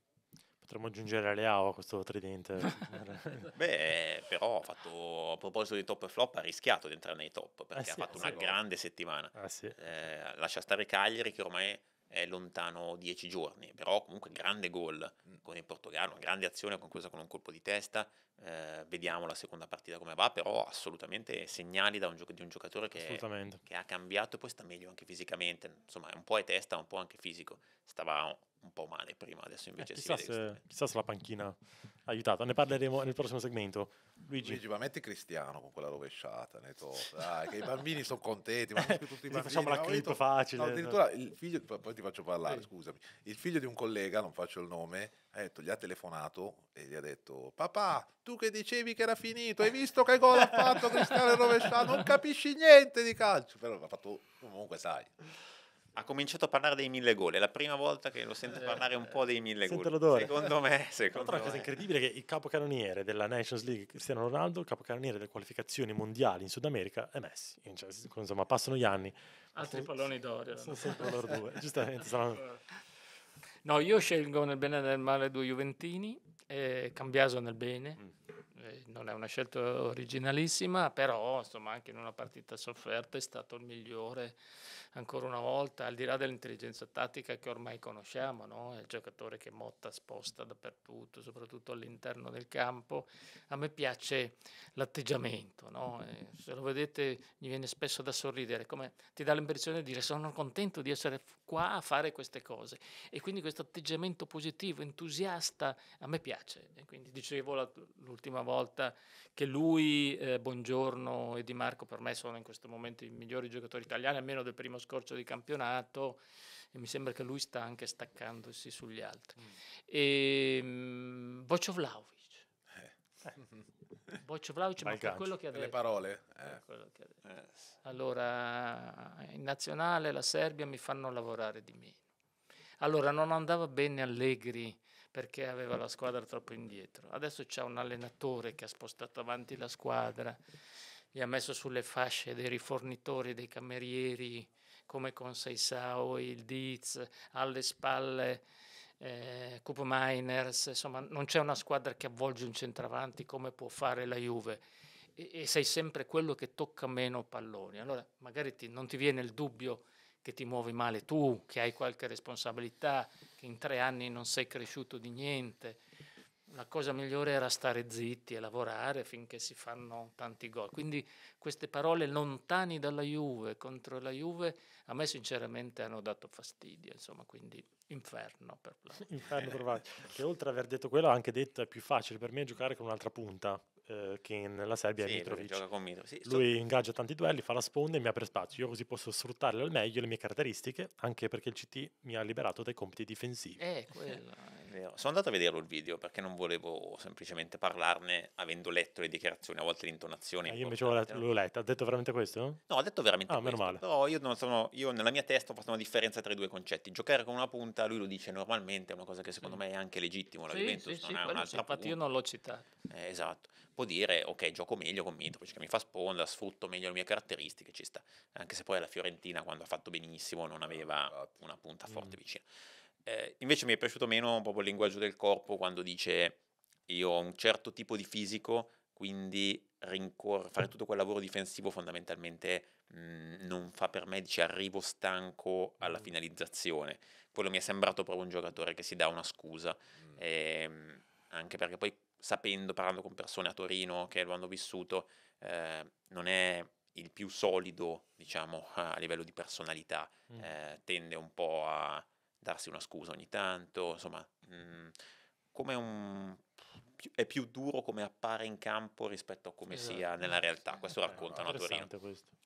Potremmo aggiungere Leao a questo tridente. Beh, però fatto, a proposito di top e flop, ha rischiato di entrare nei top ah, perché eh sì, ha fatto una sì, grande settimana. Eh sì. eh, lascia stare Cagliari che ormai è lontano dieci giorni, però comunque grande gol mm. con il Portogallo, una grande azione conclusa con un colpo di testa. Eh, vediamo la seconda partita come va, però assolutamente segnali un gioc- di un giocatore che, che ha cambiato e poi sta meglio anche fisicamente. Insomma, un po' è testa, un po' anche fisico. Stava un po' male prima, adesso invece eh, chissà si se, chissà se la panchina ha aiutato, ne parleremo nel prossimo segmento. Luigi, Luigi ma metti Cristiano con quella rovesciata, Dai, che i bambini sono contenti, ma tutti i bambini. Facciamo la clip detto, facile. No, addirittura il figlio, poi ti faccio parlare, eh. scusami, il figlio di un collega, non faccio il nome, ha detto, gli ha telefonato e gli ha detto, papà, tu che dicevi che era finito, hai visto che gol ha fatto Cristiano rovesciato, non capisci niente di calcio, però l'ha fatto comunque sai ha cominciato a parlare dei mille gol. È la prima volta che lo sento eh, parlare un po' dei mille Sento gol. l'odore. Secondo me, secondo me. L'altra cosa incredibile è che il capocannoniere della Nations League Cristiano Ronaldo, il capocannoniere delle qualificazioni mondiali in Sud America è Messi. Cioè, insomma, passano gli anni. Altri Sono- palloni d'oro. Sono sempre loro due, giustamente. saranno- No, io scelgo nel bene e nel male due Juventini, eh, Cambiaso nel bene, mm. Eh, non è una scelta originalissima, però insomma, anche in una partita sofferta è stato il migliore ancora una volta, al di là dell'intelligenza tattica che ormai conosciamo, no? è il giocatore che Motta sposta dappertutto, soprattutto all'interno del campo. A me piace l'atteggiamento, no? Eh, se lo vedete mi viene spesso da sorridere, come ti dà l'impressione di dire sono contento di essere qua a fare queste cose e quindi questo atteggiamento positivo, entusiasta, a me piace. E quindi dicevo l'ultima volta volta che lui, eh, Buongiorno e Di Marco per me sono in questo momento i migliori giocatori italiani, almeno del primo scorcio di campionato e mi sembra che lui sta anche staccandosi sugli altri. Mm. E, um, Vojcovlaovic. Eh. Eh. Vojcovlaovic, ma per quello che ha detto. Le parole. Eh. Detto. Eh. Allora, in nazionale la Serbia mi fanno lavorare di meno. Allora, non andava bene Allegri perché aveva la squadra troppo indietro. Adesso c'è un allenatore che ha spostato avanti la squadra, gli ha messo sulle fasce dei rifornitori, dei camerieri, come con Seisao, il Diz, alle spalle eh, Cup Miners, insomma non c'è una squadra che avvolge un centravanti come può fare la Juve e, e sei sempre quello che tocca meno palloni. Allora magari ti, non ti viene il dubbio che ti muovi male tu, che hai qualche responsabilità, che in tre anni non sei cresciuto di niente. La cosa migliore era stare zitti e lavorare finché si fanno tanti gol. Quindi queste parole lontani dalla Juve, contro la Juve, a me sinceramente hanno dato fastidio, insomma, quindi inferno per Plano. inferno per Plano, che oltre ad aver detto quello ha anche detto è più facile per me giocare con un'altra punta eh, che nella Serbia sì, è Mitrovic. Mitro. Sì, lui so... ingaggia tanti duelli, fa la sponda e mi apre spazio. Io così posso sfruttare al meglio le mie caratteristiche, anche perché il CT mi ha liberato dai compiti difensivi. Eh, quella eh vero. Sono andato a vederlo il video perché non volevo semplicemente parlarne avendo letto le dichiarazioni, a volte l'intonazione. Ah, io invece l'ho letta, ha detto veramente questo? No, ha detto veramente ah, questo. Meno male. Però io, sono, io, nella mia testa ho fatto una differenza tra i due concetti. Giocare con una punta, lui lo dice normalmente, è una cosa che secondo sì. Mm. me è anche legittima. La sì, Juventus sì, non è un'altra infatti punta. io non l'ho citato. Eh, esatto. Può dire, ok, gioco meglio con Mitrovic che mi fa sponda, sfrutto meglio le mie caratteristiche, ci sta. Anche se poi alla Fiorentina, quando ha fatto benissimo, non aveva ah, una punta forte mm. vicina. Eh, invece mi è piaciuto meno proprio il linguaggio del corpo quando dice io ho un certo tipo di fisico, quindi rincor- fare tutto quel lavoro difensivo fondamentalmente mh, mhmm, non fa per me, dice arrivo stanco alla finalizzazione. Quello mi è sembrato proprio un giocatore che si dà una scusa, mm. eh, anche perché poi sapendo, parlando con persone a Torino che lo hanno vissuto, eh, non è il più solido, diciamo, a livello di personalità, mm. tende un po' a darsi una scusa ogni tanto, insomma, mh, mm, come un è più duro come appare in campo rispetto a come esatto. sia nella realtà. Eh, questo okay, eh, raccontano a Torino.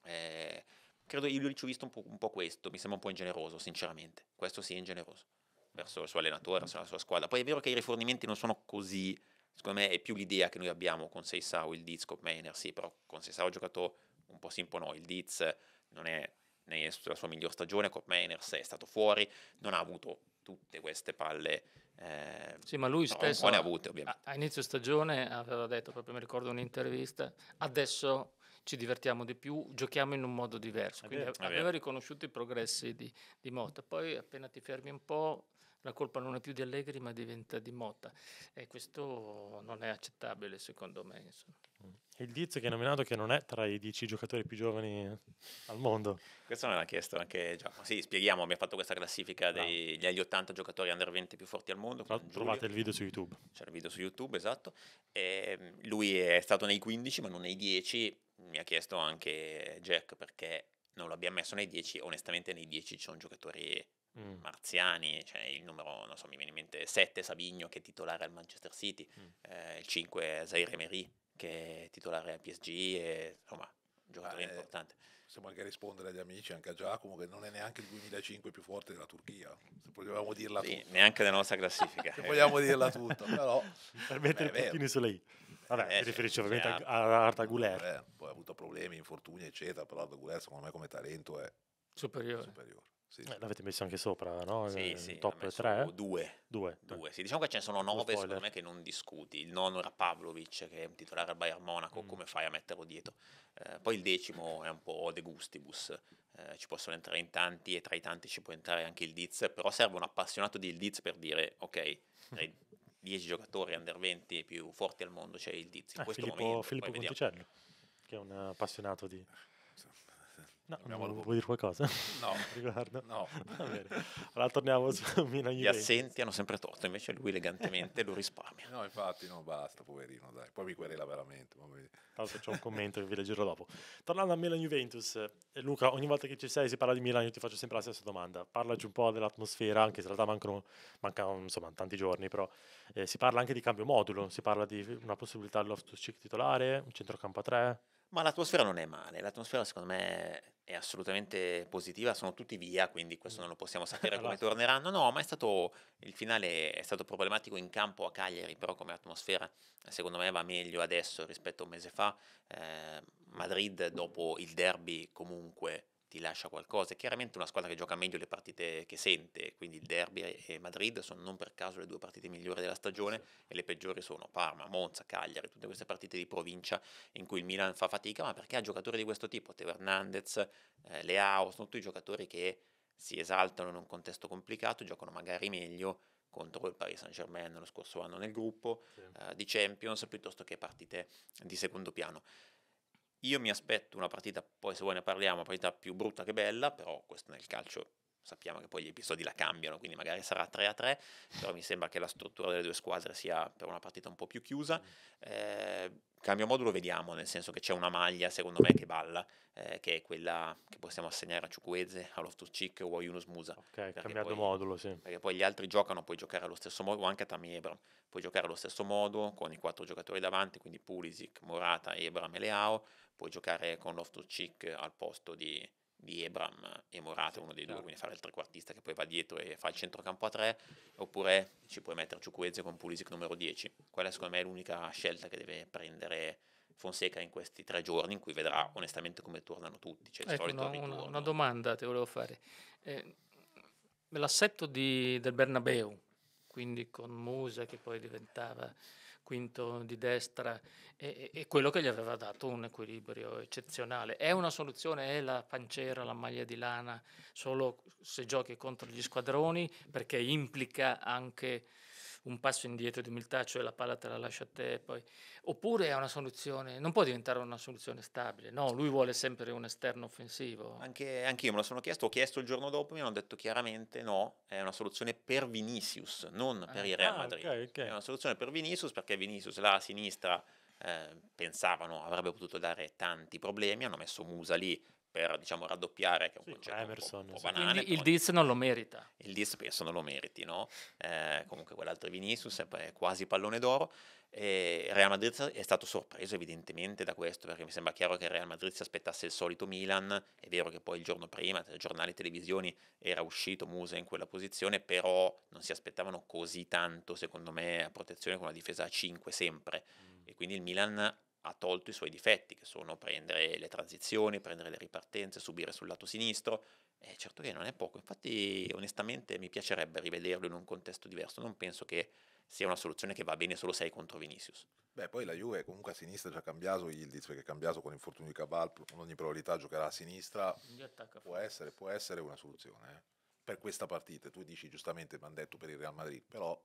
Eh, credo io ci ho visto un po', un po', questo, mi sembra un po' ingeneroso, sinceramente. Questo sì è ingeneroso verso il suo allenatore, verso la sua squadra. Poi è vero che i rifornimenti non sono così, secondo me è più l'idea che noi abbiamo con Seisao, il Diz, con Mainer, sì, però con Seisao ho giocato un po' sì, no, il Diz non è nella sua miglior stagione, Cop Mainers è stato fuori, non ha avuto tutte queste palle. Eh, sì, ma lui spesso ha, avute, a inizio stagione aveva detto, proprio mi ricordo un'intervista, adesso ci divertiamo di più, giochiamo in un modo diverso. Quindi aveva riconosciuto i progressi di, di Motta. Poi appena ti fermi un po' la colpa non è più di Allegri ma diventa di Motta e questo non è accettabile secondo me. Insomma. Il Diz che ha nominato che non è tra i dieci giocatori più giovani al mondo. Questo me l'ha chiesto anche Giacomo. Cioè, sì, spieghiamo, abbiamo fatto questa classifica degli no. 80 giocatori under 20 più forti al mondo. Trovate il video su YouTube. C'è il video su YouTube, esatto. E mm, lui è stato nei 15 ma non nei 10. Mi ha chiesto anche Jack perché non l'abbiamo messo nei 10. Onestamente nei 10 ci sono giocatori Mm. Marziani, cioè il numero, non so, mi viene in mente 7 Savigno che è titolare al Manchester City, mm. eh, il 5 Zaire Emery che è titolare al PSG, e, insomma, un giocatore ah, eh, importante. Eh, possiamo anche rispondere agli amici, anche a Giacomo, che non è neanche il 2005 più forte della Turchia, se vogliamo dirla sì, tutta. Neanche della nostra classifica. se vogliamo dirla tutta, però... Per mettere beh, i puntini su lei. Vabbè, eh, mi riferisco ovviamente a, a Arda eh, Guler. poi ha avuto problemi, infortuni, eccetera, però Arda Guler secondo me come talento è superiore. superiore. Sì. Eh, l'avete messo anche sopra, no? Sì, il eh, sì, top 3? Due. 2. Sì, diciamo che ce ne sono nove, secondo me che non discuti. Il nono era Pavlovic, che è un titolare al Bayern Monaco, mm. come fai a metterlo dietro? Eh, poi il decimo è un po' de gustibus, eh, ci possono entrare in tanti e tra i tanti ci può entrare anche il Diz, però serve un appassionato di il Diz per dire, ok, tra i 10 giocatori under 20 più forti al mondo c'è il Diz. In eh, questo Filippo, momento, Filippo Conticello, che è un appassionato di... Eh, No, vuoi dire qualcosa? No. Riguardo? No. Allora torniamo su Milan Gli assenti hanno sempre torto, invece lui elegantemente lo risparmia. No, infatti, no, basta, poverino, dai. Poi mi querela veramente. Tanto c'è un commento che vi leggerò dopo. Tornando a Milan Juventus, eh, Luca, ogni volta che ci sei si parla di Milan, io ti faccio sempre la stessa domanda. Parlaci un po' dell'atmosfera, anche se in realtà mancano, mancano insomma, tanti giorni, però eh, si parla anche di cambio modulo, si parla di una possibilità all'off to chic titolare, un centrocampo a tre ma l'atmosfera non è male, l'atmosfera secondo me è assolutamente positiva, sono tutti via, quindi questo mm. non lo possiamo sapere come esatto. torneranno. No, ma è stato il finale è stato problematico in campo a Cagliari, però come atmosfera secondo me va meglio adesso rispetto a un mese fa. Eh, Madrid mm. dopo il derby comunque ti lascia qualcosa. È chiaramente una squadra che gioca meglio le partite che sente, quindi il Derby e Madrid sono non per caso le due partite migliori della stagione e le peggiori sono Parma, Monza, Cagliari, tutte queste partite di provincia in cui il Milan fa fatica, ma perché ha giocatori di questo tipo, Teo Hernandez, eh, Leao, sono tutti giocatori che si esaltano in un contesto complicato, giocano magari meglio contro il Paris Saint Germain lo scorso anno nel gruppo sì. eh, di Champions piuttosto che partite di secondo piano. Io mi aspetto una partita, poi se vuoi ne parliamo, una partita più brutta che bella, però questo nel calcio sappiamo che poi gli episodi la cambiano, quindi magari sarà 3 a 3, però mi sembra che la struttura delle due squadre sia per una partita un po' più chiusa. Mm. Eh, cambio modulo vediamo, nel senso che c'è una maglia secondo me che balla, eh, che è quella che possiamo assegnare a Ciucueze, a Loftus Chick o a Yunus Musa. Ok, cambiato poi, modulo, sì. Perché poi gli altri giocano, puoi giocare allo stesso modo, o anche a Tammy Ebram, puoi giocare allo stesso modo con i quattro giocatori davanti, quindi Pulisic, Morata, Ebram e Leao, puoi giocare con Loftus Chick al posto di di Ebram e Morata, uno dei due, certo. quindi fare il trequartista che poi va dietro e fa il centrocampo a tre, oppure ci puoi mettere Ciucuezze con Pulisic numero 10. Quella secondo me è l'unica scelta che deve prendere Fonseca in questi tre giorni in cui vedrà onestamente come tornano tutti. Cioè, ecco, no, una, una, domanda te volevo fare. Eh, l'assetto di, del Bernabeu, quindi con Musa che poi diventava quinto di destra e, e, quello che gli aveva dato un equilibrio eccezionale. È una soluzione, è la pancera, la maglia di lana, solo se giochi contro gli squadroni perché implica anche un passo indietro di umiltà, cioè la palla te la lascia a te, poi. oppure è una soluzione, non può diventare una soluzione stabile, no, lui vuole sempre un esterno offensivo. Anche, anche io me lo sono chiesto, ho chiesto il giorno dopo, mi hanno detto chiaramente no, è una soluzione per Vinicius, non ah, per il ah, Real ah, Madrid, okay, okay. è una soluzione per Vinicius perché Vinicius là a sinistra eh, pensavano avrebbe potuto dare tanti problemi, hanno messo Musa lì per diciamo, raddoppiare, che è un sì, concetto Emerson, un po', un po banale. Quindi il Diz non lo merita. Il Diz penso non lo meriti, no? Eh, comunque quell'altro Vinicius è quasi pallone d'oro. E Real Madrid è stato sorpreso evidentemente da questo perché mi sembra chiaro che Real Madrid si aspettasse il solito Milan, è vero che poi il giorno prima, tra giornali e televisioni, era uscito Musa in quella posizione, però non si aspettavano così tanto secondo me a protezione con una difesa a 5 sempre mm. e quindi il Milan ha tolto i suoi difetti, che sono prendere le transizioni, prendere le ripartenze, subire sul lato sinistro. E certo che non è poco, infatti onestamente mi piacerebbe rivederlo in un contesto diverso, non penso che sia una soluzione che va bene solo se hai contro Vinicius. Beh, poi la Juve comunque a sinistra ha già cambiato Ildiz perché ha cambiato con l'infortunio di Caval, con ogni probabilità giocherà a sinistra. Può essere, può essere, una soluzione eh. per questa partita. Tu dici giustamente, mi hanno detto per il Real Madrid, però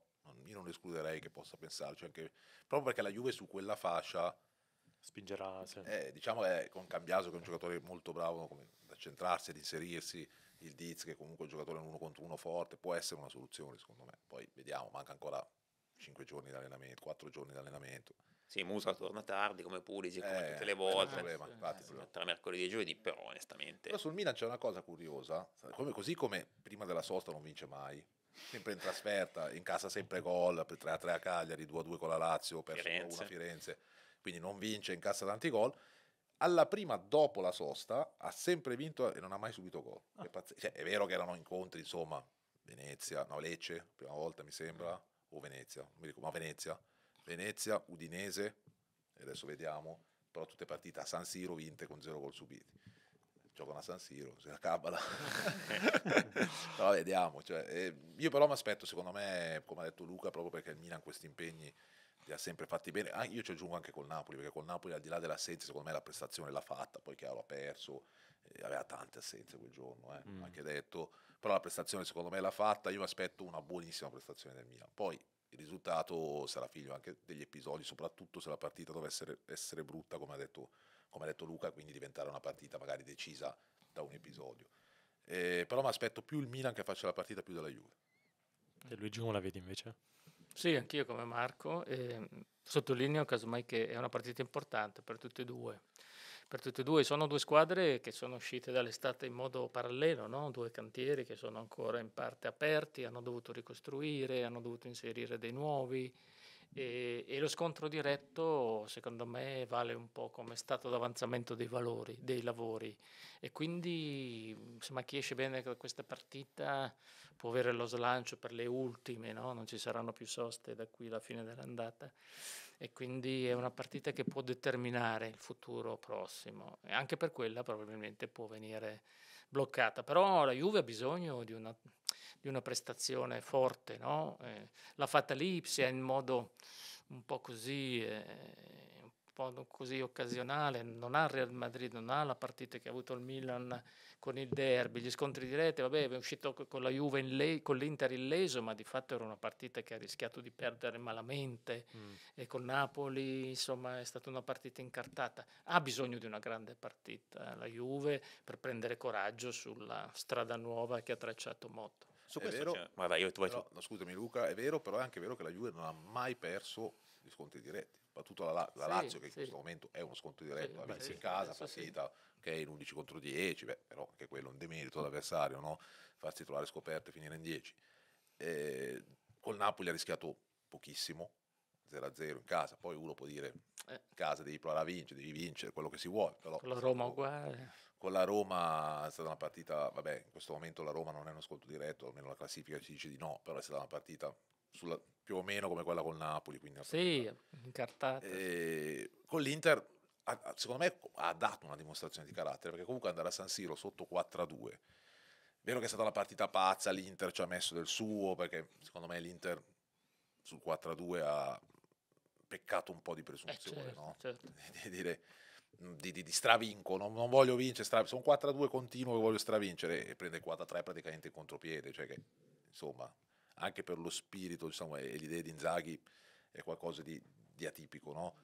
io non escluderei che possa pensarci anche proprio perché la Juve su quella fascia spingerà. Sì. Eh, diciamo eh, con Cambiaso che è un giocatore molto bravo come, da centrarsi, ad inserirsi, il Diz che comunque è un giocatore uno contro uno forte, può essere una soluzione secondo me. Poi vediamo, manca ancora 5 giorni di allenamento, 4 giorni di allenamento. Sì, Musa torna tardi come Pulisi, come eh, tutte le volte. Problema, eh, infatti, eh, tra mercoledì e giovedì, però onestamente. Però sul Milan c'è una cosa curiosa, come, così come prima della sosta non vince mai, sempre in trasferta, in casa sempre gol, per 3-3 a Cagliari, 2-2 con la Lazio, perso Firenze. 1-1 a Firenze quindi non vince, incassa tanti gol. Alla prima dopo la sosta ha sempre vinto e non ha mai subito gol. Ah. È, pazz- cioè, è vero che erano incontri, insomma, Venezia, no, Lecce, prima volta mi sembra, mm. o Venezia, non mi ricordo, ma Venezia, Venezia, Udinese, e adesso vediamo, però tutte partite a San Siro vinte con zero gol subiti. Giocano a San Siro, se la cabala. no, vediamo. Cioè, eh, io però mi aspetto, secondo me, come ha detto Luca, proprio perché il Milan questi impegni li ha sempre fatti bene. Ah, io ci aggiungo anche col Napoli, perché col Napoli al di là dell'assenza, secondo me la prestazione l'ha fatta, poi chiaro ha perso, eh, aveva tante assenze quel giorno, eh, mm. anche detto, però la prestazione secondo me l'ha fatta, io mi aspetto una buonissima prestazione del Milan. Poi il risultato sarà figlio anche degli episodi, soprattutto se la partita dovesse essere, brutta, come ha, detto, come ha detto Luca, quindi diventare una partita magari decisa da un episodio. Eh, però mi aspetto più il Milan che faccia la partita più della Juve. E Luigi come la vedi invece? Sì, anch'io come Marco. Eh, sottolineo casomai che è una partita importante per tutte e due. Per tutte e due sono due squadre che sono uscite dall'estate in modo parallelo, no? due cantieri che sono ancora in parte aperti, hanno dovuto ricostruire, hanno dovuto inserire dei nuovi, e, e, lo scontro diretto secondo me vale un po' come stato d'avanzamento dei, valori, dei lavori e quindi insomma, chi esce bene da questa partita può avere lo slancio per le ultime, no? non ci saranno più soste da qui alla fine dell'andata e quindi è una partita che può determinare il futuro prossimo e anche per quella probabilmente può venire bloccata, però la Juve ha bisogno di una, di una prestazione forte, no? eh, l'ha fatta l'Ipsia in modo un po' così... Eh, po' così occasionale, non ha il Real Madrid, non ha la partita che ha avuto il Milan con il derby, gli scontri diretti, vabbè, è uscito con la Juve, le- con l'Inter illeso, ma di fatto era una partita che ha rischiato di perdere malamente mm. e con Napoli, insomma, è stata una partita incartata. Ha bisogno di una grande partita la Juve per prendere coraggio sulla strada nuova che ha tracciato Motto. Su è vero, cioè, ma dai, io, tu, vai però, tu. No, scusami Luca, è vero, però è anche vero che la Juve non ha mai perso gli scontri diretti battuto la, la Lazio, che in questo momento è uno scontro diretto, la vince in casa, partita che è in 11 contro 10, beh, però anche quello è un demerito all'avversario, no? farsi trovare scoperte e finire in 10. Eh, col Napoli ha rischiato pochissimo, 0-0 in casa, poi uno può dire eh. in casa devi provare a vincere, devi vincere quello che si vuole. Però con la Roma uguale. Con la Roma è stata una partita, vabbè, in questo momento la Roma non è uno sconto diretto, almeno la classifica ci dice di no, però è stata una partita sulla, più o meno come quella col Napoli. Quindi sì, incartata. E, con l'Inter, ha, secondo me, ha dato una dimostrazione di carattere, perché comunque andare a San Siro sotto 4-2. Vero che è stata una partita pazza, l'Inter ci ha messo del suo, perché secondo me l'Inter sul 4-2 ha peccato un po' di presunzione, eh certo, no? certo. Di, dire di, di, di stravinco, non, non, voglio vincere, stra, sono 4-2 continuo e voglio stravincere e prende 4-3 praticamente in contropiede, cioè che insomma anche per lo spirito diciamo, e l'idea di Inzaghi è qualcosa di, di atipico, no?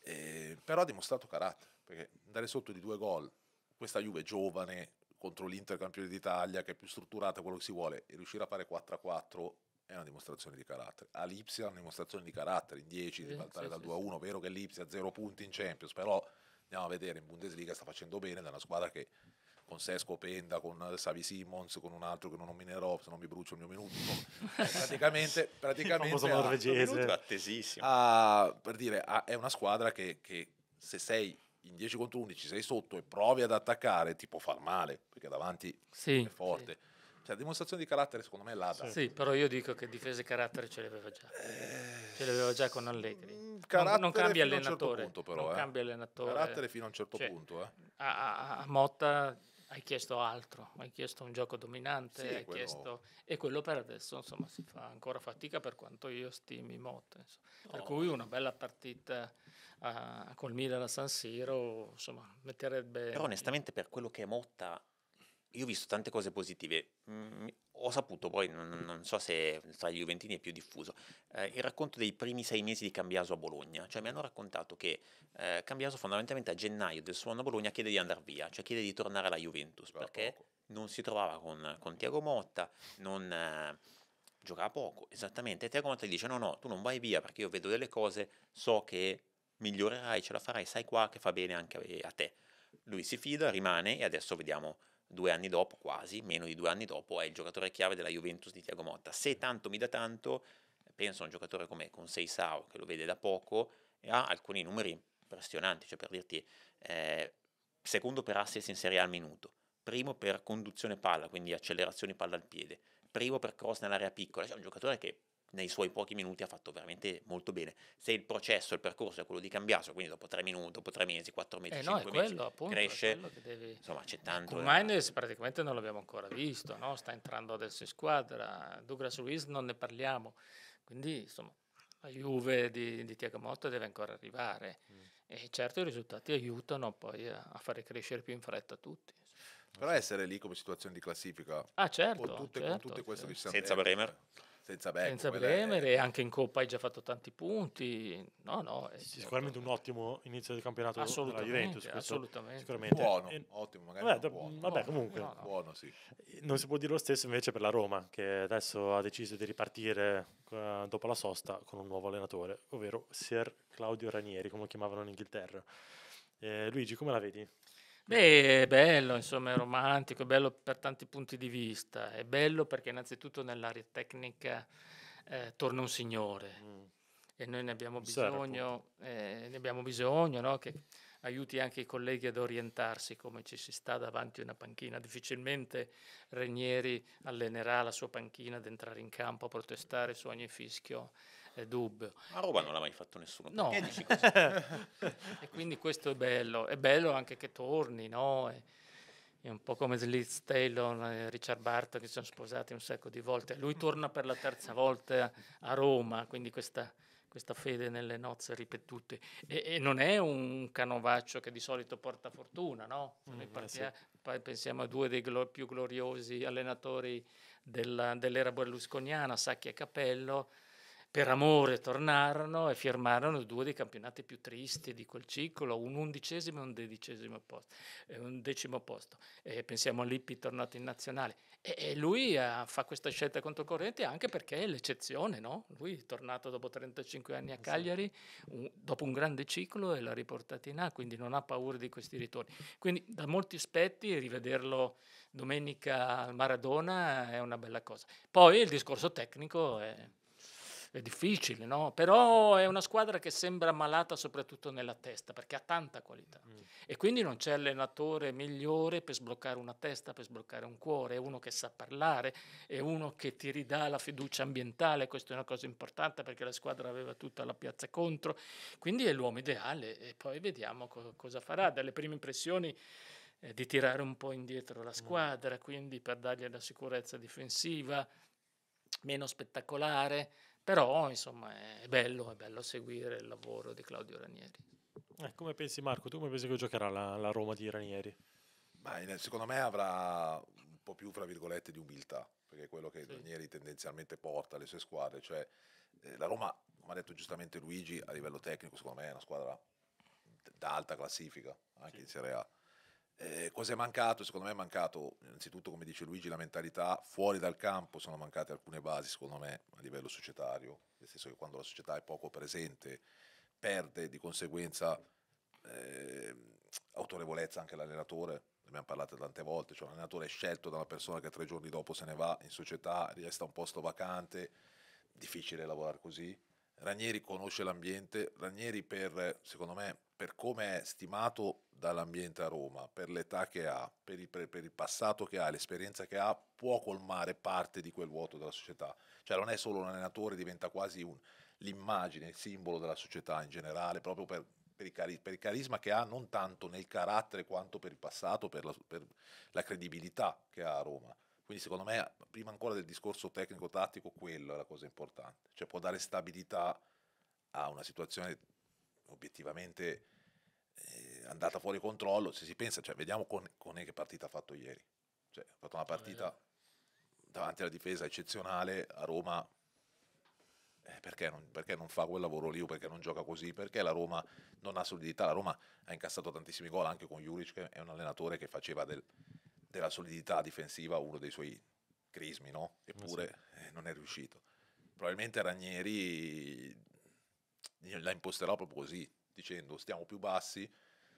E, eh, però ha dimostrato carattere, perché andare sotto di due gol, questa Juve giovane contro l'Inter campione d'Italia, che è più strutturata, quello che si vuole, e riuscire a fare 4-4 è una dimostrazione di carattere. All'Ipsia è una dimostrazione di carattere, in 10, di saltare sì, dal sì, 2-1, vero che l'Ipsia ha 0 punti in Champions, però andiamo a vedere in Bundesliga sta facendo bene da una squadra che con Sesco Penda, con Savi Simmons, con un altro che non nominerò, se non mi brucio il mio minuto. praticamente, praticamente ha, norvegese. Ha, ah. ah, per dire, ha, è una squadra che, che se sei in 10 contro 11 sei sotto e provi ad attaccare ti può far male perché davanti sì, è forte. Sì. Cioè, dimostrazione di carattere secondo me è l'Ada. Sì. però io dico che difese e carattere ce l'aveva già. Eh, ce l'aveva già con Allegri. Mm, non, non cambia certo allenatore. Certo punto, però, non eh. cambia allenatore. Carattere fino a un certo cioè, punto. Eh. A, a, a Motta hai chiesto altro, hai chiesto un gioco dominante, sì, quello... Chiesto... e quello per adesso insomma si fa ancora fatica per quanto io stimi Motta. Oh. Per cui una bella partita a, col Milan a San Siro insomma metterebbe... Però onestamente per quello che è Motta io ho visto tante cose positive, mm, ho saputo, poi non, non, so se tra gli Juventini è più diffuso, eh, il racconto dei primi sei mesi di Cambiaso a Bologna, cioè mi hanno raccontato che eh, Cambiaso fondamentalmente a gennaio del suo anno a Bologna chiede di andare via, cioè chiede di tornare alla Juventus, Beh, perché poco. non si trovava con, con Tiago Motta, non... Eh, giocava poco, esattamente, e Tiago Motta gli dice no no, tu non vai via perché io vedo delle cose, so che migliorerai, ce la farai, sai qua che fa bene anche a te. Lui si fida, rimane e adesso vediamo due anni dopo, quasi, meno di due anni dopo, è il giocatore chiave della Juventus di Tiago Motta. Se tanto mi dà tanto, penso a un giocatore come Consei Sao, che lo vede da poco, e ha alcuni numeri impressionanti, cioè per dirti, eh, secondo per assist in Serie A al minuto, primo per conduzione palla, quindi accelerazione palla al piede, primo per cross nell'area piccola, cioè un giocatore che nei suoi pochi minuti ha fatto veramente molto bene. Se il processo, il percorso è quello di Cambiaso, quindi dopo tre minuti, dopo tre mesi, quattro mesi, eh no, cinque quello, mesi, appunto, cresce, devi... insomma c'è tanto... Eh. Kumaines da... praticamente non l'abbiamo ancora visto, no? sta entrando adesso in squadra, Douglas Luiz non ne parliamo, quindi insomma la Juve di, di Tiagamotta deve ancora arrivare mm. e certo i risultati aiutano poi a, fare crescere più in fretta tutti. Però essere lì come situazione di classifica, ah, certo, con tutte, certo, con tutte certo, queste certo. che senza Bremer. Eh senza, becco, senza premere, è... anche in Coppa hai già fatto tanti punti. No, no, sì, sicuramente un ottimo inizio del campionato assolutamente, della Juventus. Assolutamente. Sicuramente. Buono, e... ottimo, magari vabbè, buono. Vabbè, comunque. No, no. Buono, sì. Non si può dire lo stesso invece per la Roma, che adesso ha deciso di ripartire eh, dopo la sosta con un nuovo allenatore, ovvero Sir Claudio Ranieri, come lo chiamavano in Inghilterra. Eh, Luigi, come la vedi? Beh, è bello, insomma, è romantico, è bello per tanti punti di vista. È bello perché innanzitutto nell'area tecnica eh, torna un signore. Mm. E noi ne abbiamo bisogno, eh, ne abbiamo bisogno no? che aiuti anche i colleghi ad orientarsi come ci si sta davanti a una panchina. Difficilmente Renieri allenerà la sua panchina ad entrare in campo a protestare su ogni fischio e dubbio. A Roma non l'ha mai fatto nessuno. No. e quindi questo è bello. È bello anche che torni, no? E, è un po' come Liz Taylor e Richard Barton che si sono sposati un sacco di volte. Lui torna per la terza volta a Roma, quindi questa questa fede nelle nozze ripetute. E, e, non è un canovaccio che di solito porta fortuna, no? Mm, noi eh partia, sì. Pensiamo a due dei glo- più gloriosi allenatori della, dell'era berlusconiana, Sacchi e Capello, per amore tornarono e firmarono due dei campionati più tristi di quel ciclo, un undicesimo e un dodicesimo posto, eh, un decimo posto. E pensiamo a Lippi tornato in nazionale. E, e lui ha, eh, fa questa scelta controcorrente anche perché è l'eccezione, no? Lui è tornato dopo 35 anni a Cagliari, un, dopo un grande ciclo e l'ha riportato in A, quindi non ha paura di questi ritorni. Quindi da molti aspetti rivederlo domenica al Maradona è una bella cosa. Poi il discorso tecnico è è difficile, no? però è una squadra che sembra malata soprattutto nella testa perché ha tanta qualità mm. e quindi non c'è allenatore migliore per sbloccare una testa, per sbloccare un cuore, è uno che sa parlare, è uno che ti ridà la fiducia ambientale, questa è una cosa importante perché la squadra aveva tutta la piazza contro, quindi è l'uomo ideale e poi vediamo co- cosa farà. Dalle prime impressioni eh, di tirare un po' indietro la mm. squadra, mm. quindi per dargli la sicurezza difensiva, meno spettacolare, però, insomma, è bello, è bello seguire il lavoro di Claudio Ranieri. Eh, come pensi Marco? Tu come pensi che giocherà la, la Roma di Ranieri? Ma secondo me avrà un po' più, fra virgolette, di umiltà, perché è quello che sì. Ranieri tendenzialmente porta alle sue squadre. Cioè, eh, la Roma, come ha detto giustamente Luigi, a livello tecnico, secondo me è una squadra da alta classifica, anche sì. in Serie A. Eh, è mancato? Secondo me è mancato innanzitutto, come dice Luigi, la mentalità fuori dal campo, sono mancate alcune basi, secondo me, a livello societario, nel senso che quando la società è poco presente perde di conseguenza eh, autorevolezza anche l'allenatore, ne abbiamo parlato tante volte, cioè l'allenatore è scelto da una persona che tre giorni dopo se ne va in società, resta un posto vacante, difficile lavorare così. Ranieri conosce l'ambiente, Ranieri per, secondo me, per come è stimato dall'ambiente a Roma, per l'età che ha, per il, per, per il, passato che ha, l'esperienza che ha, può colmare parte di quel vuoto della società. Cioè non è solo un allenatore, diventa quasi un, l'immagine, il simbolo della società in generale, proprio per, per il, cari- per il carisma che ha non tanto nel carattere quanto per il passato, per la, per la, credibilità che ha a Roma. Quindi secondo me, prima ancora del discorso tecnico-tattico, quello è la cosa importante. Cioè può dare stabilità a una situazione obiettivamente eh, andata fuori controllo, se si pensa, cioè, vediamo con, con che partita ha fatto ieri. Cioè, ha fatto una partita davanti alla difesa eccezionale a Roma. Eh, perché, non, perché non, fa quel lavoro lì o perché non gioca così? Perché la Roma non ha solidità. La Roma ha incassato tantissimi gol anche con Juric, che è un allenatore che faceva del, della solidità difensiva uno dei suoi crismi, no? Eh Eppure eh, non è riuscito. Probabilmente Ranieri la imposterò proprio così, dicendo stiamo più bassi,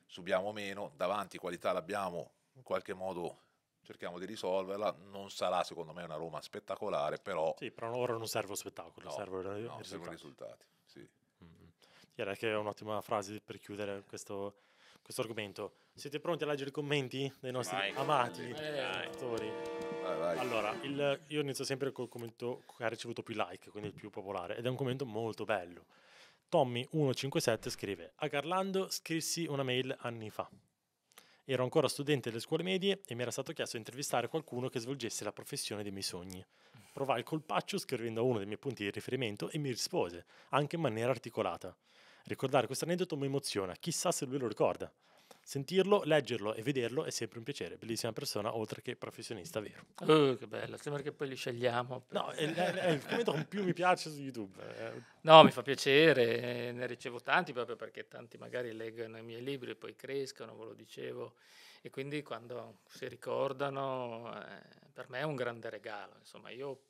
subiamo meno, davanti qualità l'abbiamo, in qualche modo cerchiamo di risolverla, non sarà secondo me una Roma spettacolare, però... Sì, però ora non serve lo spettacolo, no, servono no, i risultati. Servono risultati sì. Mm-hmm. Direi che è un'ottima frase per chiudere questo, questo, argomento. Siete pronti a leggere i commenti dei nostri vai, amati lettori? allora, il, io inizio sempre col commento che ha ricevuto più like, quindi il più popolare, ed è un commento molto bello Tommy157 scrive: A Garlando scrissi una mail anni fa. Ero ancora studente delle scuole medie e mi era stato chiesto di intervistare qualcuno che svolgesse la professione dei miei sogni. Provai il colpaccio scrivendo uno dei miei punti di riferimento e mi rispose, anche in maniera articolata. Ricordare questo aneddoto mi emoziona, chissà se lui lo ricorda sentirlo, leggerlo e vederlo è sempre un piacere. Bellissima persona, oltre che professionista vero. Oh, che bello, sembra che poi li scegliamo. No, è, è, è il commento che più mi piace su YouTube. Eh. No, mi fa piacere, ne ricevo tanti proprio perché tanti magari leggono i miei libri e poi crescono, ve lo dicevo. E quindi quando si ricordano, eh, per me è un grande regalo. Insomma, io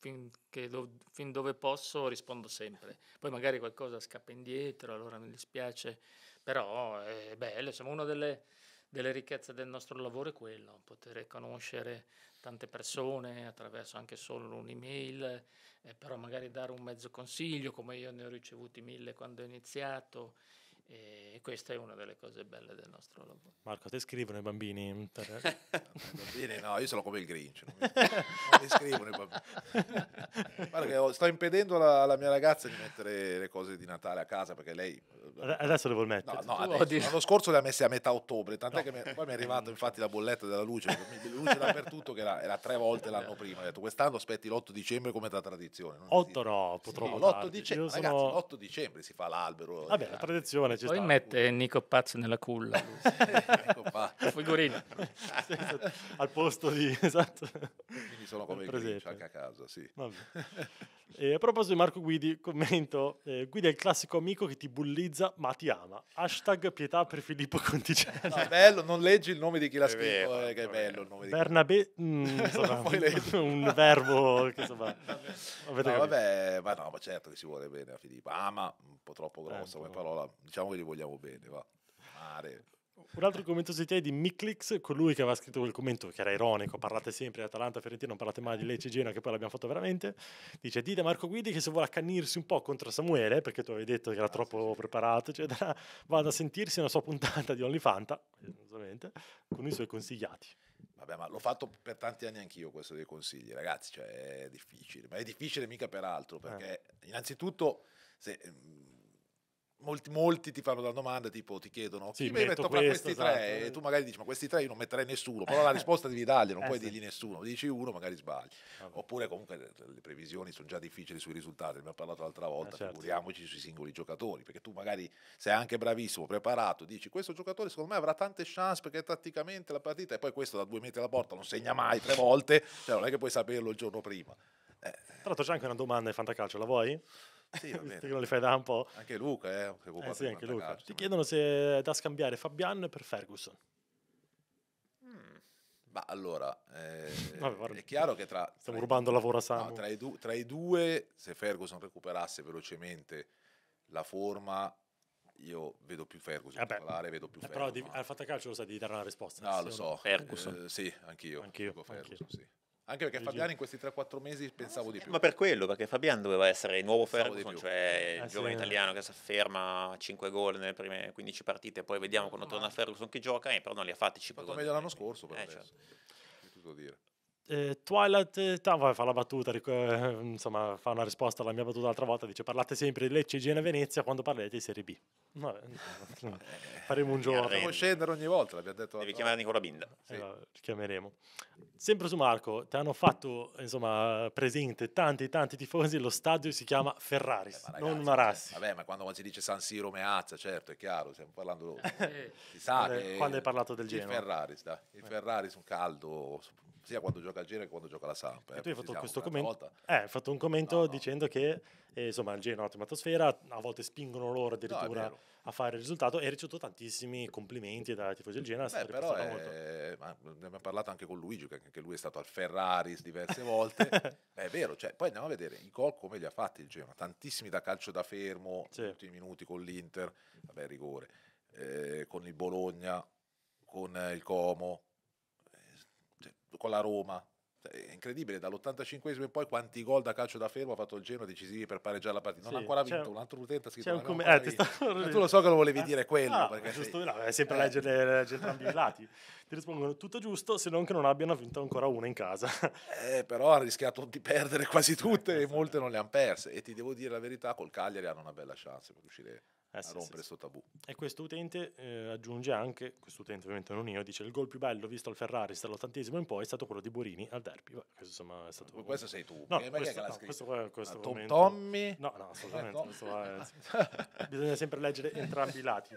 finché do, fin dove posso rispondo sempre. Poi magari qualcosa scappa indietro, allora mi dispiace però è eh, bello, insomma, una delle, delle ricchezze del nostro lavoro è quello, poter conoscere tante persone attraverso anche solo un'email, eh, però magari dare un mezzo consiglio, come io ne ho ricevuti mille quando ho iniziato, e questa è una delle cose belle del nostro lavoro. Marco, te scrivono i bambini? Per... bambini no, io sono come il Grinch. Non mi, non mi scrivono i bambini. Guarda sto impedendo alla, mia ragazza di mettere le cose di Natale a casa perché lei... Eh, adesso le vuol mettere? No, no adesso, l'anno scorso le ha messe a metà ottobre, tant'è no. che mi, poi mi è arrivata eh. infatti la bolletta della luce, luce dappertutto che era, era, tre volte l'anno eh. prima. Ho detto quest'anno aspetti l'8 dicembre come da tradizione. 8 no, purtroppo. Sì, l'8 dicembre, sono... l'8 dicembre si fa l'albero. Vabbè, la tradizione c'è Poi mette Nico Pazzo nella culla. Figurino. Esatto. Al posto di... Esatto. Quindi sono come il Grinch anche a casa, sì. Eh, a proposito di Marco Guidi, commento, eh, Guidi è il classico amico che ti bullizza ma ti ama. Hashtag pietà per Filippo Conticelli. Ah, bello, non leggi il nome di chi l'ha scritto, vero, eh, che è bello il nome Bernabé, mm, un verbo che insomma... No, vabbè, ma no, ma certo che si vuole bene a Filippo. Ama, un po' troppo eh, grossa come parola, diciamo diciamo che gli vogliamo bene, va. Mare. Un altro commento su te di Miklix, colui che aveva scritto quel commento che era ironico, parlate sempre di Atalanta Fiorentina, non parlate mai di Lecce Genoa che poi l'abbiamo fatto veramente. Dice dite a Marco Guidi che se vuole accannirsi un po' contro Samuele, perché tu avevi detto che era ah, troppo sì, preparato, eccetera, vada a sentirsi una sua puntata di OnlyFanta, con i suoi consigliati. Vabbè, ma l'ho fatto per tanti anni anch'io questo dei consigli, ragazzi, cioè è difficile, ma è difficile mica per altro, perché eh. innanzitutto se molti, molti, ti fanno la domanda tipo ti chiedono sì, chi mi metto, metto questo, questi esatto. tre e tu magari dici ma questi tre io non metterei nessuno però la eh. risposta devi dargli non eh, puoi sì. dirgli nessuno dici uno magari sbagli ah, Vabbè. oppure comunque le previsioni sono già difficili sui risultati ne abbiamo parlato l'altra volta eh, certo. figuriamoci sui singoli giocatori perché tu magari sei anche bravissimo preparato dici questo giocatore secondo me avrà tante chance perché tatticamente la partita e poi questo da due metri alla porta non segna mai tre volte cioè non è che puoi saperlo il giorno prima eh. Tra l'altro c'è anche una domanda di Fantacalcio, la vuoi? Sì, che non li fai da un po'. Anche Luca, eh, eh sì, anche Luca. Calcio, Ti ma... chiedono se è da scambiare Fabian per Ferguson. Mm. Ma allora, eh, Vabbè, guarda, è chiaro che tra... Stiamo tra rubando i, lavoro a Samu. No, tra, i du- tra i due, se Ferguson recuperasse velocemente la forma io vedo più Ferguson Vabbè, eh parlare, vedo più eh, Ferguson. Però devi, al fatto calcio lo sai, devi dare una risposta. No, lo so. Ferguson. Eh, sì, anch'io. Anch'io. anch'io. Ferguson, anch'io. Sì. Anche perché Fabiano in questi 3-4 mesi pensavo di più. Ma per quello, perché Fabian doveva essere il nuovo Ferguson, cioè il ah, giovane sì. italiano che si afferma 5 gol nelle prime 15 partite, poi vediamo quando torna Ferguson che gioca, eh, però non li ha fatti 5 gol. meglio l'anno scorso, per eh, Certo. dire eh, Twilight eh, Town fa la battuta, ric- eh, insomma, fa una risposta alla mia battuta l'altra volta, dice parlate sempre di Lecce, Igiene e Venezia quando parlerete di Serie B. Vabbè, no, faremo un giorno. Devo scendere ogni volta, l'abbiamo detto. Devi chiamare Nicola Binda. Sì. Eh, chiameremo. Sempre su Marco, ti hanno fatto insomma, presente tanti tanti tifosi, lo stadio si chiama Ferraris, eh, ragazzi, non Marassi. Cioè, vabbè, ma quando si dice San Siro Meazza, certo, è chiaro, stiamo parlando... si sa eh, quando, che, hai parlato del Genoa. Ferraris, dai. I Ferraris un caldo sia quando gioca il Genoa che quando gioca la Samp. Eh. tu hai fatto, questo commento, eh, hai fatto un commento no, no. dicendo che eh, insomma, il Genoa ha un'ottima atmosfera, a volte spingono loro addirittura no, a fare il risultato e hai ricevuto tantissimi complimenti dai tifosi del Genoa. Beh, però è... Ma ne abbiamo parlato anche con Luigi, che anche lui è stato al Ferraris diverse volte. è vero, cioè, poi andiamo a vedere i gol come li ha fatti il Genoa, tantissimi da calcio da fermo, sì. tutti i minuti con l'Inter, vabbè rigore, eh, con il Bologna, con il Como con la Roma. Cioè, è incredibile, dall'85 in poi quanti gol da calcio da fermo ha fatto il Genoa decisivi per pareggiare la partita. Non sì, ha ancora vinto, un altro utente ha scritto un com- eh, sta... Tu lo so che lo volevi ah, dire quello. Ah, perché giusto, sei... no, è sempre eh. leggere, leggere entrambi i lati. Ti rispondono tutto giusto, se non che non abbiano vinto ancora una in casa. eh, però ha rischiato di perdere quasi eh, tutte e esatto. molte non le hanno perse. E ti devo dire la verità, col Cagliari hanno una bella chance per uscire eh, sì, rompere questo sì, sì. tabù. E questo utente eh, aggiunge anche, questo utente ovviamente non io, dice il gol più bello visto al Ferrari dall'ottantesimo in poi è stato quello di Borini al derby. Beh, questo, insomma, è stato... questo sei tu, no, questo, no, questo, questo Tom momento... Tommy? No, no, assolutamente. Eh, è... bisogna sempre leggere entrambi i lati.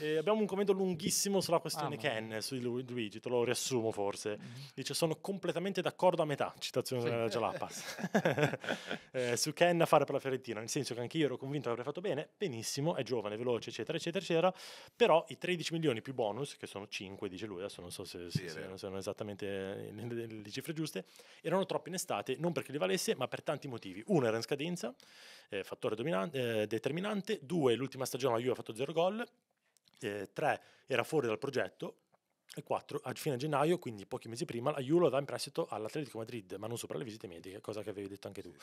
E abbiamo un commento lunghissimo sulla questione ah, Ken, su Luigi, te lo riassumo forse. Mhm. Dice sono completamente d'accordo a metà, citazione della Jalapas, eh, su Ken a fare per la Fiorentina, nel senso che anch'io ero convinto che avrei fatto bene, benissimo, è giusto giovane, veloce, eccetera, eccetera, eccetera, però i 13 milioni più bonus, che sono 5, dice lui, adesso non so se, se, se non sono esattamente eh, le cifre giuste, erano troppi in estate, non perché li valesse, ma per tanti motivi. Uno era in scadenza, eh, fattore eh, determinante, due, l'ultima stagione la Juve ha fatto zero gol, eh, tre era fuori dal progetto e 4 a fine gennaio, quindi pochi mesi prima, la Aiulo dà in prestito all'Atletico Madrid, ma non sopra le visite mediche, cosa che avevi detto anche tu.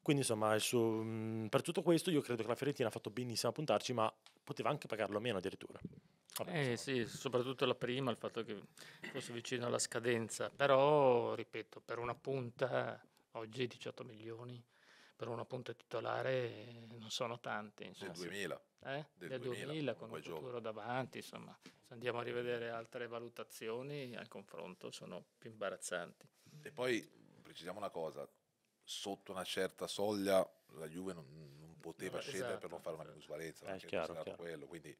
Quindi insomma, suo, mh, mhmm, per tutto questo io credo che la Fiorentina ha fatto benissimo a puntarci, ma poteva anche pagarlo meno addirittura. Vabbè, eh, sì, soprattutto la prima, il fatto che fosse vicino alla scadenza, però ripeto, per una punta oggi 18 milioni, per una punta titolare non sono tanti. Insomma. 2000. Eh, eh? del, del 2000, 2000 con un futuro giovane. davanti, insomma, se andiamo a rivedere altre valutazioni al confronto sono più imbarazzanti. E poi precisiamo una cosa, sotto una certa soglia la Juve non, non poteva no, scendere esatto, per non fare una minusvalenza, eh, è chiaro, chiaro. Quello, quindi...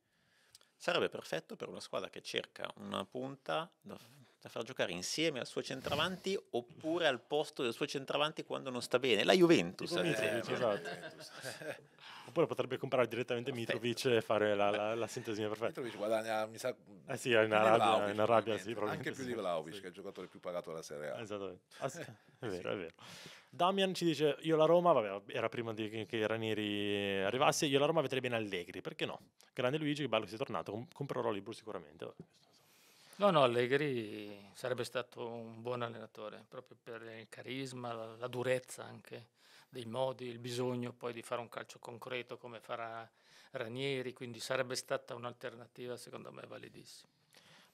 Sarebbe perfetto per una squadra che cerca una punta da, da far giocare insieme al suo centravanti oppure al posto del suo centravanti quando non sta bene. La Juventus. Mitrovic, eh, esatto. esatto. oppure potrebbe comprare direttamente Perfetto. Mitrovic e fare la, la, la sintesi perfetta. Mitrovic guadagna, mi sa... Eh sì, in Arabia, in Arabia sì, Anche più di Vlaovic, sì. che è il giocatore più pagato della Serie A. Esattamente. As- ah, è vero, sì. è vero. Damian ci dice, io la Roma, vabbè, era prima di, che Ranieri arrivasse, io la Roma vedrei bene Allegri, perché no? Grande Luigi, bello che sei tornato, comp- comprerò libro sicuramente. Vabbè. No, no, Allegri sarebbe stato un buon allenatore, proprio per il carisma, la, la durezza anche dei modi, il bisogno poi di fare un calcio concreto come farà Ranieri, quindi sarebbe stata un'alternativa secondo me validissima.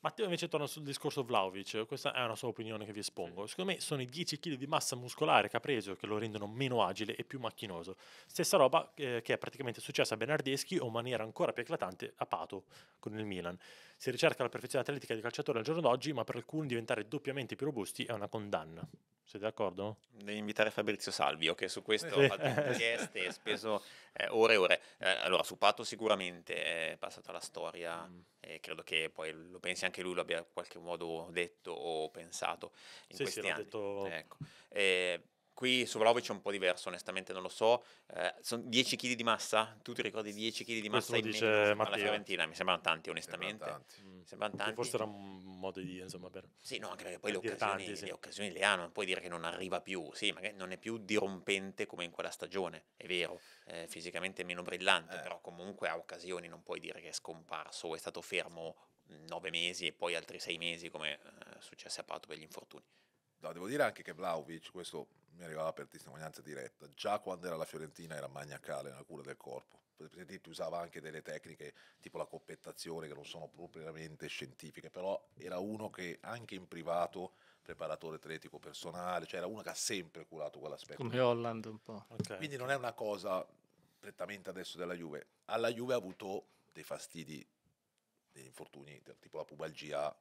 Matteo invece torna sul discorso Vlaovic, questa è una sua opinione che vi espongo. Secondo me sono i 10 kg di massa muscolare che ha preso che lo rendono meno agile e più macchinoso. Stessa roba eh, che è praticamente successa a Bernardeschi o in maniera ancora più eclatante a Pato con il Milan. Si ricerca la perfezione atletica del calciatore al giorno d'oggi, ma per alcuni diventare doppiamente più robusti è una condanna. Siete d'accordo? Devi invitare Fabrizio Salvio, che su questo ha fatto richieste e speso eh, ore e ore. Eh, allora, su Pato sicuramente è passata la storia, mm. e credo che poi lo pensi anche lui, lo abbia in qualche modo detto o pensato in sì, questi sì, anni. Detto... Ecco. Eh, Qui su Vlaovic è un po' diverso, onestamente non lo so. Eh, sono 10 kg di massa? Tu ti ricordi 10 kg di massa in alla Fiorentina? Mi sembrano tanti, onestamente. Sembrano tanti. Mi mm. sembrano tanti. Forse era un modo di insomma, per... Sì, no, anche perché poi per le occasioni, tanti, sì. le occasioni le hanno. Non puoi dire che non arriva più. Sì, magari non è più dirompente come in quella stagione, è vero. Eh, fisicamente è meno brillante, eh. però comunque ha occasioni non puoi dire che è scomparso o è stato fermo 9 mesi e poi altri 6 mesi come eh, successe a Pato per gli infortuni no, devo dire anche che Vlaovic, questo mi arrivava per testimonianza diretta, già quando era la Fiorentina era maniacale nella cura del corpo. Ti usava anche delle tecniche tipo la coppettazione che non sono propriamente scientifiche, però era uno che anche in privato, preparatore atletico personale, cioè era uno che ha sempre curato quell'aspetto. Come Holland un po'. Okay. Quindi non è una cosa prettamente adesso della Juve. Alla Juve ha avuto dei fastidi, degli infortuni, tipo la pubalgia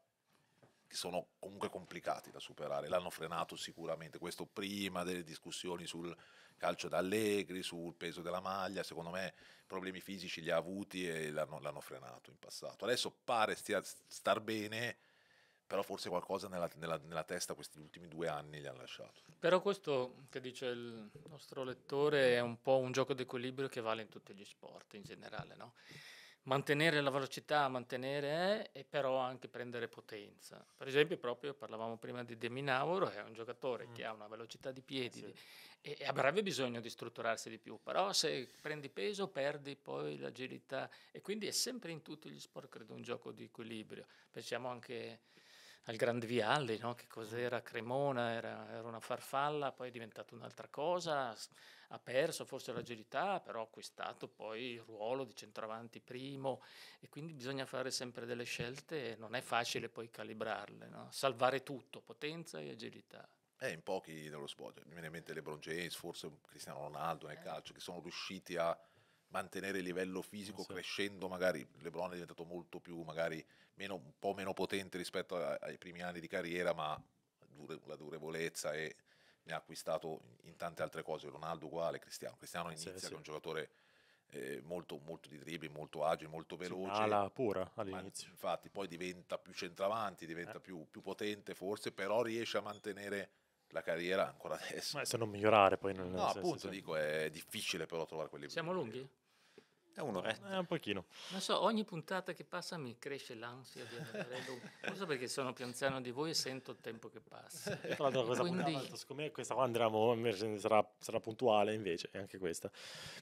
che sono comunque complicati da superare. L'hanno frenato sicuramente, questo prima delle discussioni sul calcio d'Allegri, sul peso della maglia, secondo me problemi fisici li ha avuti e l'hanno, l'hanno frenato in passato. Adesso pare stia star bene, però forse qualcosa nella, nella, nella, testa questi ultimi due anni li hanno lasciato. Però questo che dice il nostro lettore è un po' un gioco d'equilibrio che vale in tutti gli sport in generale, no? mantenere la velocità, mantenere eh, e però anche prendere potenza. Per esempio, proprio parlavamo prima di Deminauro, è un giocatore mm. che ha una velocità di piedi sì. e, e avrebbe bisogno di strutturarsi di più, però se prendi peso perdi poi l'agilità e quindi è sempre in tutti gli sport, credo, un gioco di equilibrio. Pensiamo anche al Grand Vialli, no? che cos'era Cremona, era, era, una farfalla, poi è diventata un'altra cosa, ha perso forse l'agilità, però ha acquistato poi il ruolo di centravanti primo e quindi bisogna fare sempre delle scelte e non è facile poi calibrarle, no? salvare tutto, potenza e agilità. Eh, in pochi dello sport, mi viene in mente LeBron James, forse Cristiano Ronaldo nel eh. calcio, che sono riusciti a mantenere il livello fisico sì. crescendo magari Lebron è diventato molto più magari meno, un po' meno potente rispetto a, ai primi anni di carriera ma dure, la durevolezza e ne ha acquistato in tante altre cose Ronaldo uguale Cristiano Cristiano inizia sì, sì. è un giocatore eh, molto, molto, di dribbling, molto agile, molto veloce. Sì, ala pura all'inizio. Infatti, poi diventa più centravanti, diventa eh. più, più, potente forse, però riesce a mantenere la carriera ancora adesso. Ma se non migliorare poi nel No, senso, appunto, sì. dico, è difficile però trovare quelli. Siamo lunghi? Da un'oretta. Eh, un pochino. Non so, ogni puntata che passa mi cresce l'ansia di andare Forse perché sono più anziano di voi e sento il tempo che passa. Tra l'altro cosa Quindi... secondo me questa qua andremo, sarà, sarà puntuale invece, anche questa.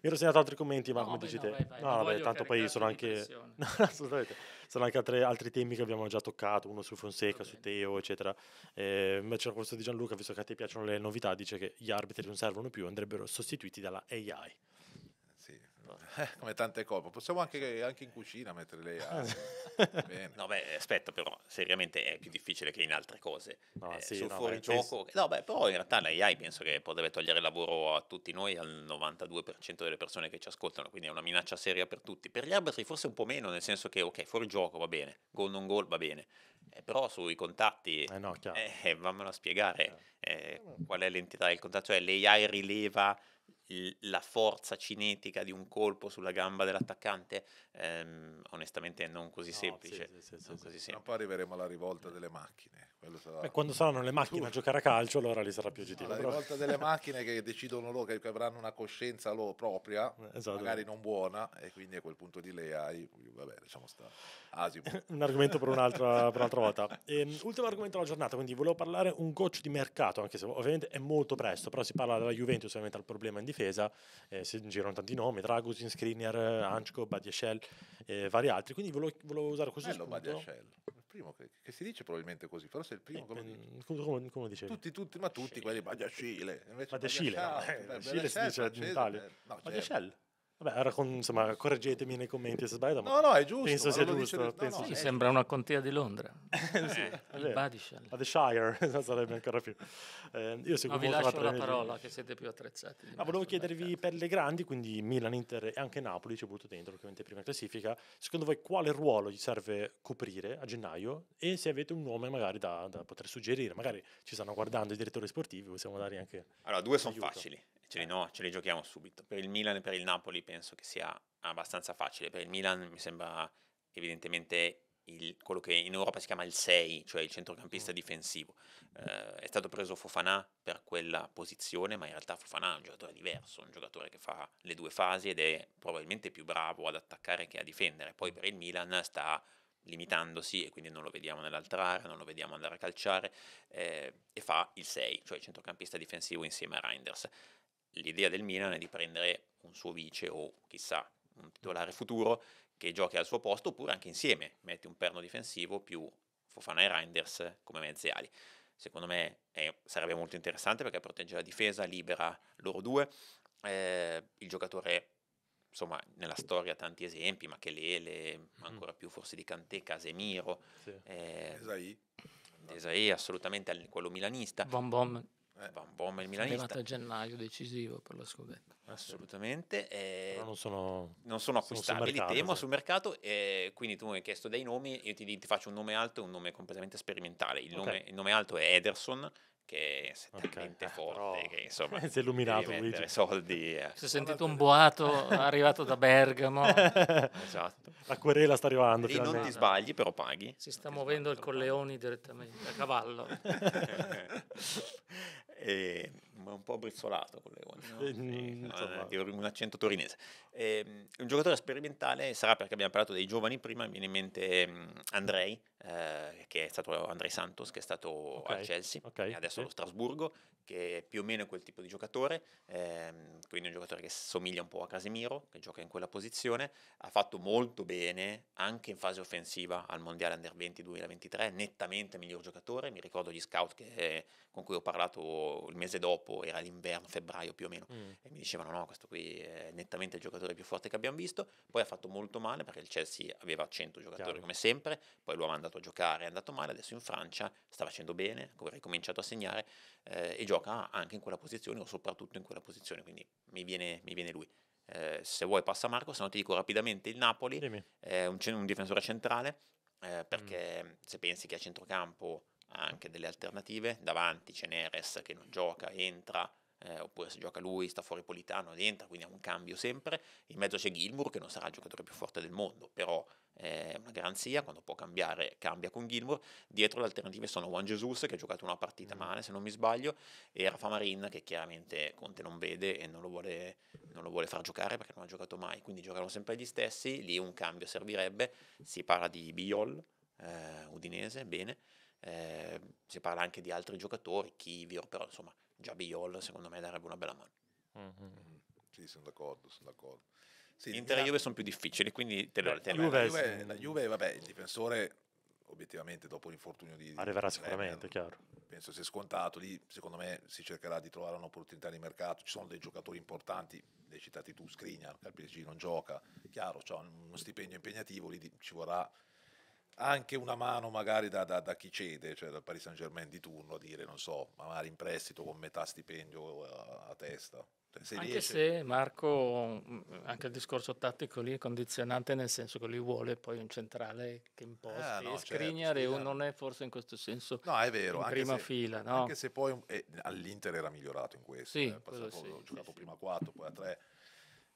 Mi ero segnato altri commenti, ma no, come beh, dici no, te? Vai, vai, no, vabbè, tanto poi sono anche... assolutamente. Sono anche altre, altri temi che abbiamo già toccato, uno su Fonseca, su Teo, eccetera. Eh, ma c'era questo di Gianluca, visto che a te piacciono le novità, dice che gli arbitri non servono più, andrebbero sostituiti dalla AI. Eh, come tante cose Possiamo anche, anche, in cucina mettere le ali. no, beh, aspetta, però, seriamente è più difficile che in altre cose. No, eh, sì, sul no, fuorigioco. Beh, no, beh, però in realtà l'AI penso che potrebbe togliere il lavoro a tutti noi, al 92% delle persone che ci ascoltano, quindi è una minaccia seria per tutti. Per gli arbitri forse un po' meno, nel senso che, ok, fuori gioco va bene, gol non gol va bene, eh, però sui contatti, eh no, eh, eh, vammelo a spiegare eh, qual è l'entità del contatto, cioè l'AI rileva la forza cinetica di un colpo sulla gamba dell'attaccante ehm, onestamente non così no, semplice sì, sì, sì, non così semplice. poi arriveremo alla rivolta delle macchine Sarà... Beh, quando saranno le macchine a giocare a calcio, allora lì sarà più agitivo. La rivolta delle macchine che decidono loro che avranno una coscienza loro propria, eh, esatto. magari non buona, e quindi a quel punto di lei hai, vabbè, diciamo sta asimo. un argomento per un'altra, per un'altra volta. E, ehm, ultimo argomento della giornata, quindi volevo parlare un goccio di mercato, anche se ovviamente è molto presto, però si parla della Juventus, ovviamente al problema in difesa, eh, si girano tanti nomi, Dragusin, Skriniar, Anchko, Badiashel e eh, vari altri, quindi volevo, volevo usare questo Bello spunto. Badiashel primo che, che, si dice probabilmente così, però è il primo eh, mm, come, come, come dicevi. Tutti, tutti, ma tutti Scile. quelli Badiascile. Badiascile, eh, no, eh, Badiascile si dice in Italia. No, Vabbè, raccon- insomma, correggetemi nei commenti se sbaglio. No, no, è giusto. Penso sia giusto. Dice... Penso no, no, sì, sembra una contea di Londra. eh, il Badishell. The Shire, sarebbe ancora più. Eh, io seguo no, vi lascio la, la parola, che siete più attrezzati. Ah, ma volevo chiedervi per le grandi, quindi Milan, Inter e anche Napoli, ci ho avuto dentro, ovviamente prima classifica, secondo voi quale ruolo gli serve coprire a gennaio e se avete un nome magari da, da poter suggerire? Magari ci stanno guardando i direttori sportivi, possiamo dare anche... Allora, due sono facili. Ce li, no, ce li giochiamo subito. Per il Milan e per il Napoli penso che sia abbastanza facile. Per il Milan mi sembra evidentemente il, quello che in Europa si chiama il 6, cioè il centrocampista mm. difensivo. Eh, è stato preso Fofanà per quella posizione, ma in realtà Fofanà è un giocatore diverso, un giocatore che fa le due fasi ed è probabilmente più bravo ad attaccare che a difendere. Poi mm. per il Milan sta limitandosi e quindi non lo vediamo nell'altra area, non lo vediamo andare a calciare eh, e fa il 6, cioè il centrocampista difensivo insieme a Reinders l'idea del Milan è di prendere un suo vice o chissà un titolare futuro che giochi al suo posto oppure anche insieme, metti un perno difensivo più Fofana e Reinders come mezzi ali. Secondo me è, sarebbe molto interessante perché protegge la difesa, libera loro due. Eh, il giocatore, insomma, nella storia tanti esempi, Machelele, mm-hmm. ancora più forse di Cante Casemiro. Sì. Eh, Desai. Desai, assolutamente quello milanista. Bom bom. Eh, Van Bommel milanista. È arrivato a gennaio decisivo per lo scudetto. Assolutamente. Eh, non sono, non sono acquistabili, sono sul temo, sì. sul mercato. Eh, quindi tu mi hai chiesto dei nomi, io ti, ti, faccio un nome alto e un nome completamente sperimentale. Il, okay. nome, il nome alto è Ederson, che è talmente okay. Eh, forte Però che insomma si è illuminato Luigi. soldi eh. si è sentito un boato arrivato da Bergamo esatto la querela sta arrivando lì non ti sbagli però paghi si sta non muovendo il Colleoni direttamente a cavallo e, ma un po' brizzolato Colleoni no? Eh, mm, no, un accento torinese e, ehm, un giocatore sperimentale sarà perché abbiamo parlato dei giovani prima mi viene in mente mm, Andrei eh, che è stato Andrei Santos che è stato okay. a Chelsea okay. adesso verso sì. lo Strasburgo, che è più o meno quel tipo di giocatore, ehm, quindi un giocatore che somiglia un po' a Casemiro, che gioca in quella posizione, ha fatto molto bene anche in fase offensiva al Mondiale Under 20 2023, nettamente miglior giocatore, mi ricordo gli scout che, eh, con cui ho parlato il mese dopo, era l'inverno, febbraio più o meno, mm. e mi dicevano no, questo qui è nettamente il giocatore più forte che abbiamo visto, poi ha fatto molto male perché il Chelsea aveva 100 giocatori Chiaro. come sempre, poi lo ha mandato a giocare, è andato male, adesso in Francia sta facendo bene, ha ricominciato a segnare, guadagnare eh, e gioca anche in quella posizione o soprattutto in quella posizione, quindi mi viene, mi viene lui. Eh, se vuoi passa Marco, se no ti dico rapidamente il Napoli, è un, un, difensore centrale, eh, mm. perché mm. se pensi che a centrocampo ha anche delle alternative, davanti c'è Neres che non gioca, entra, eh, oppure se gioca lui sta fuori Politano ed entra, quindi ha un cambio sempre, in mezzo c'è Gilmour che non sarà il giocatore più forte del mondo, però è una garanzia, quando può cambiare cambia con Gilmour, dietro le alternative sono Juan Jesus che ha giocato una partita male se non mi sbaglio e Rafa Marin che chiaramente Conte non vede e non lo vuole, non lo vuole far giocare perché non ha giocato mai, quindi giocano sempre gli stessi, lì un cambio servirebbe, si parla di Biol, eh, Udinese, bene, eh, si parla anche di altri giocatori, Kivir, però insomma già Biol secondo me darebbe una bella mano. Mm-hmm. Sì, sono d'accordo, sono d'accordo. Sì, Inter e Juve sono più difficili, quindi te lo te la, Juve, Juve, la Juve, vabbè, il difensore obiettivamente dopo l'infortunio di arriverà sicuramente, eh, chiaro. Penso sia scontato, lì secondo me si cercherà di trovare un'opportunità di mercato, ci sono dei giocatori importanti, dei citati tu, Skriniar, che al PSG non gioca, chiaro, c'è uno stipendio impegnativo, lì ci vorrà anche una mano magari da, da, da chi cede, cioè dal Paris Saint Germain di turno, a dire non so, magari in prestito con metà stipendio a, eh, a testa, Certo, se anche riesce... se Marco, mm, mm, anche il discorso tattico lì è condizionante nel senso che lui vuole poi un centrale che imposta ah, no, e certo, Skriniar certo, non è forse in questo senso no, è vero, in prima se, fila. No? Anche se poi eh, all'Inter era migliorato in questo, sì, eh, passato, sì, ho giocato sì, prima a 4, poi a 3.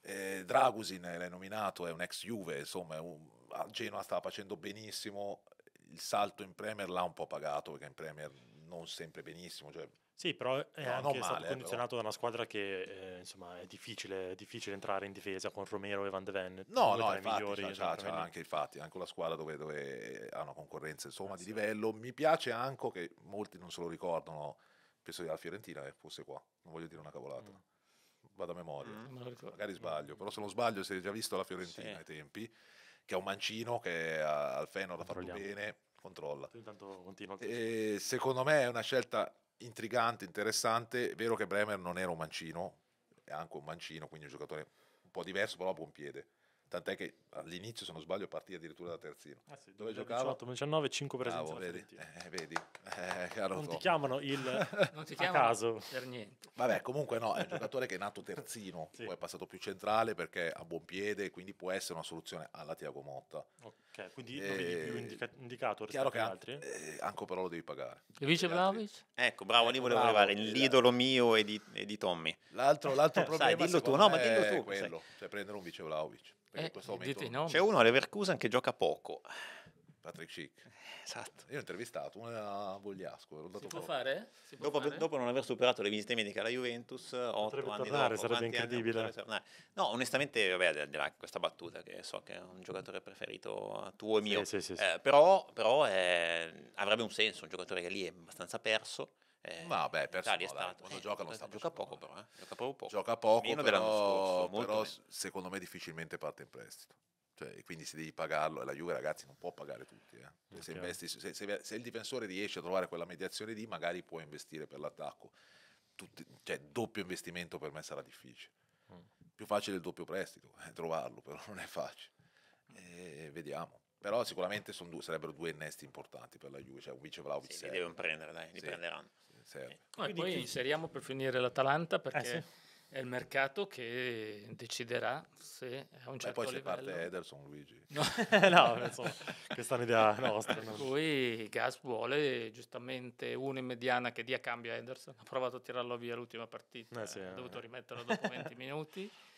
Eh, Dragusin l'hai nominato, è un ex Juve, insomma, un, a Genoa stava facendo benissimo, il salto in Premier l'ha un po' pagato perché in Premier non sempre benissimo, cioè sì, però è eh, no, anche stato male, condizionato però. da una squadra che eh, insomma è difficile, è difficile, entrare in difesa con Romero e Van de Ven. No, no, infatti, migliori, c'ha, c'ha anche infatti, anche una squadra dove, dove ha una concorrenza insomma, ah, di sì. livello. Mi piace anche che molti non se lo ricordano, penso che la Fiorentina che eh, fosse qua, non voglio dire una cavolata. Mm. Vado a memoria, mm, magari mm. sbaglio, mm. però se non sbaglio si è già visto la Fiorentina sì. ai tempi, che è un mancino che al Fenor ha fatto bene, controlla. Intanto continua. E, secondo me è una scelta intrigante, interessante. È vero che Bremer non era un mancino, è anche un mancino, quindi un giocatore un po' diverso, però a buon piede tant'è che all'inizio, se non sbaglio, partì addirittura da terzino. Eh sì, Dove 18, giocava? 18-19, 5 presenze. Bravo, vedi, eh, vedi. Eh, non ti chiamano il non ti chiamano a caso. Per niente. Vabbè, comunque no, è un giocatore che è nato terzino, sì. poi è passato più centrale perché ha buon piede, quindi può essere una soluzione alla Tiago Motta. Ok, quindi lo vedi più indica- indicato rispetto agli altri? Eh, anche però lo devi pagare. E vice Vlaovic? Ecco, bravo, eh, lì volevo bravo, arrivare, eh, l'idolo mio e di, e di Tommy. L'altro, l'altro problema Sai, dillo tu, no, ma dillo tu, quello, sai. cioè prendere un vice Vlaovic. Eh, eh dite, no. C'è uno a Leverkusen che gioca poco. Patrick Schick. Eh, esatto. Io ho intervistato uno a eh, Vogliasco. L'ho dato si può fare? Si può dopo, fare? dopo, non aver superato le visite mediche alla Juventus, Potrebbe anni tornare, dopo, sarebbe incredibile. Anni, no, onestamente, vabbè, dirà questa battuta che so che è un giocatore preferito tuo e mio. Sì, sì, sì, eh, però, però eh, avrebbe un senso, un giocatore che lì è abbastanza perso eh, Vabbè, beh, stato, quando eh, gioca non sta gioca poco, però, eh. gioca poco, gioca poco meno però, scorso, però secondo me difficilmente parte in prestito. Cioè, quindi se devi pagarlo, e la Juve ragazzi non può pagare tutti. Eh. Okay. Cioè, se, investi, se, se, se, il difensore riesce a trovare quella mediazione lì, magari può investire per l'attacco. Tutti, cioè, doppio investimento per me sarà difficile. Mm. Più facile il doppio prestito, eh, trovarlo, però non è facile. E, vediamo però sicuramente due, sarebbero due innesti importanti per la Juve, cioè Vice Vlaovic sì, li devono prendere, dai, li sì. prenderanno serve. Eh, Noi poi chi... inseriamo per finire l'Atalanta perché eh, sì. è il mercato che deciderà se a un certo Beh, poi livello... poi se parte Ederson Luigi. No, no insomma, questa è un'idea nostra. Per cui Gas vuole giustamente uno in mediana che dia cambio a Ederson. Ha provato a tirarlo via l'ultima partita, eh sì, ha dovuto eh. rimetterlo dopo 20 minuti.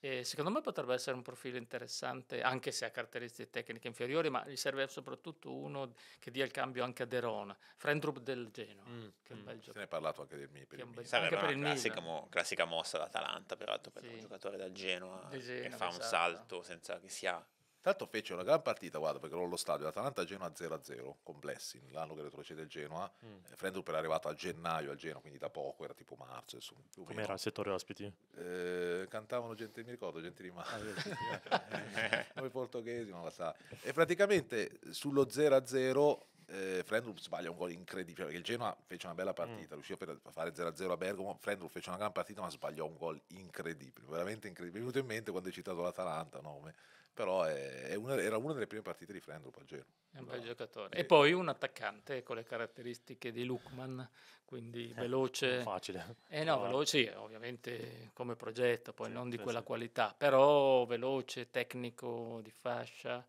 E secondo me potrebbe essere un profilo interessante, anche se ha caratteristiche tecniche inferiori, ma gli serve soprattutto uno che dia il cambio anche a Derona, Frendrup del Genoa, mm, che è mm. bel giocatore. Se parlato anche del Milan. Anche Sarebbe per il classica, mo, classica mossa d'Atalanta, peraltro, per sì. un giocatore del Genoa, Genoa che fa esatto. un salto senza che sia Intanto fece una gran partita, guarda, perché lo stadio, l'Atalanta-Genoa 0-0, con Blessing, l'anno che retrocede il Genoa, mm. eh, era arrivato a gennaio al Genoa, quindi da poco, era tipo marzo. Insomma, più Com'era meno. il settore ospiti? Eh, cantavano gente, mi ricordo, gente di ah, mare, come portoghesi, non la sa. E praticamente sullo 0-0 eh, Frendrup sbaglia un gol incredibile, perché il Genoa fece una bella partita, mm. riuscì a fare 0-0 a Bergamo, Frendrup fece una gran partita ma sbagliò un gol incredibile, veramente incredibile. Mi è venuto in mente quando hai citato l'Atalanta, nome però è, è una, era una delle prime partite di Frendrup al Genoa. È un bel giocatore. E, e, poi un attaccante con le caratteristiche di Lukman, quindi eh, veloce. facile. Eh no, no. veloce ovviamente come progetto, poi sì, non di quella sì. qualità, però veloce, tecnico, di fascia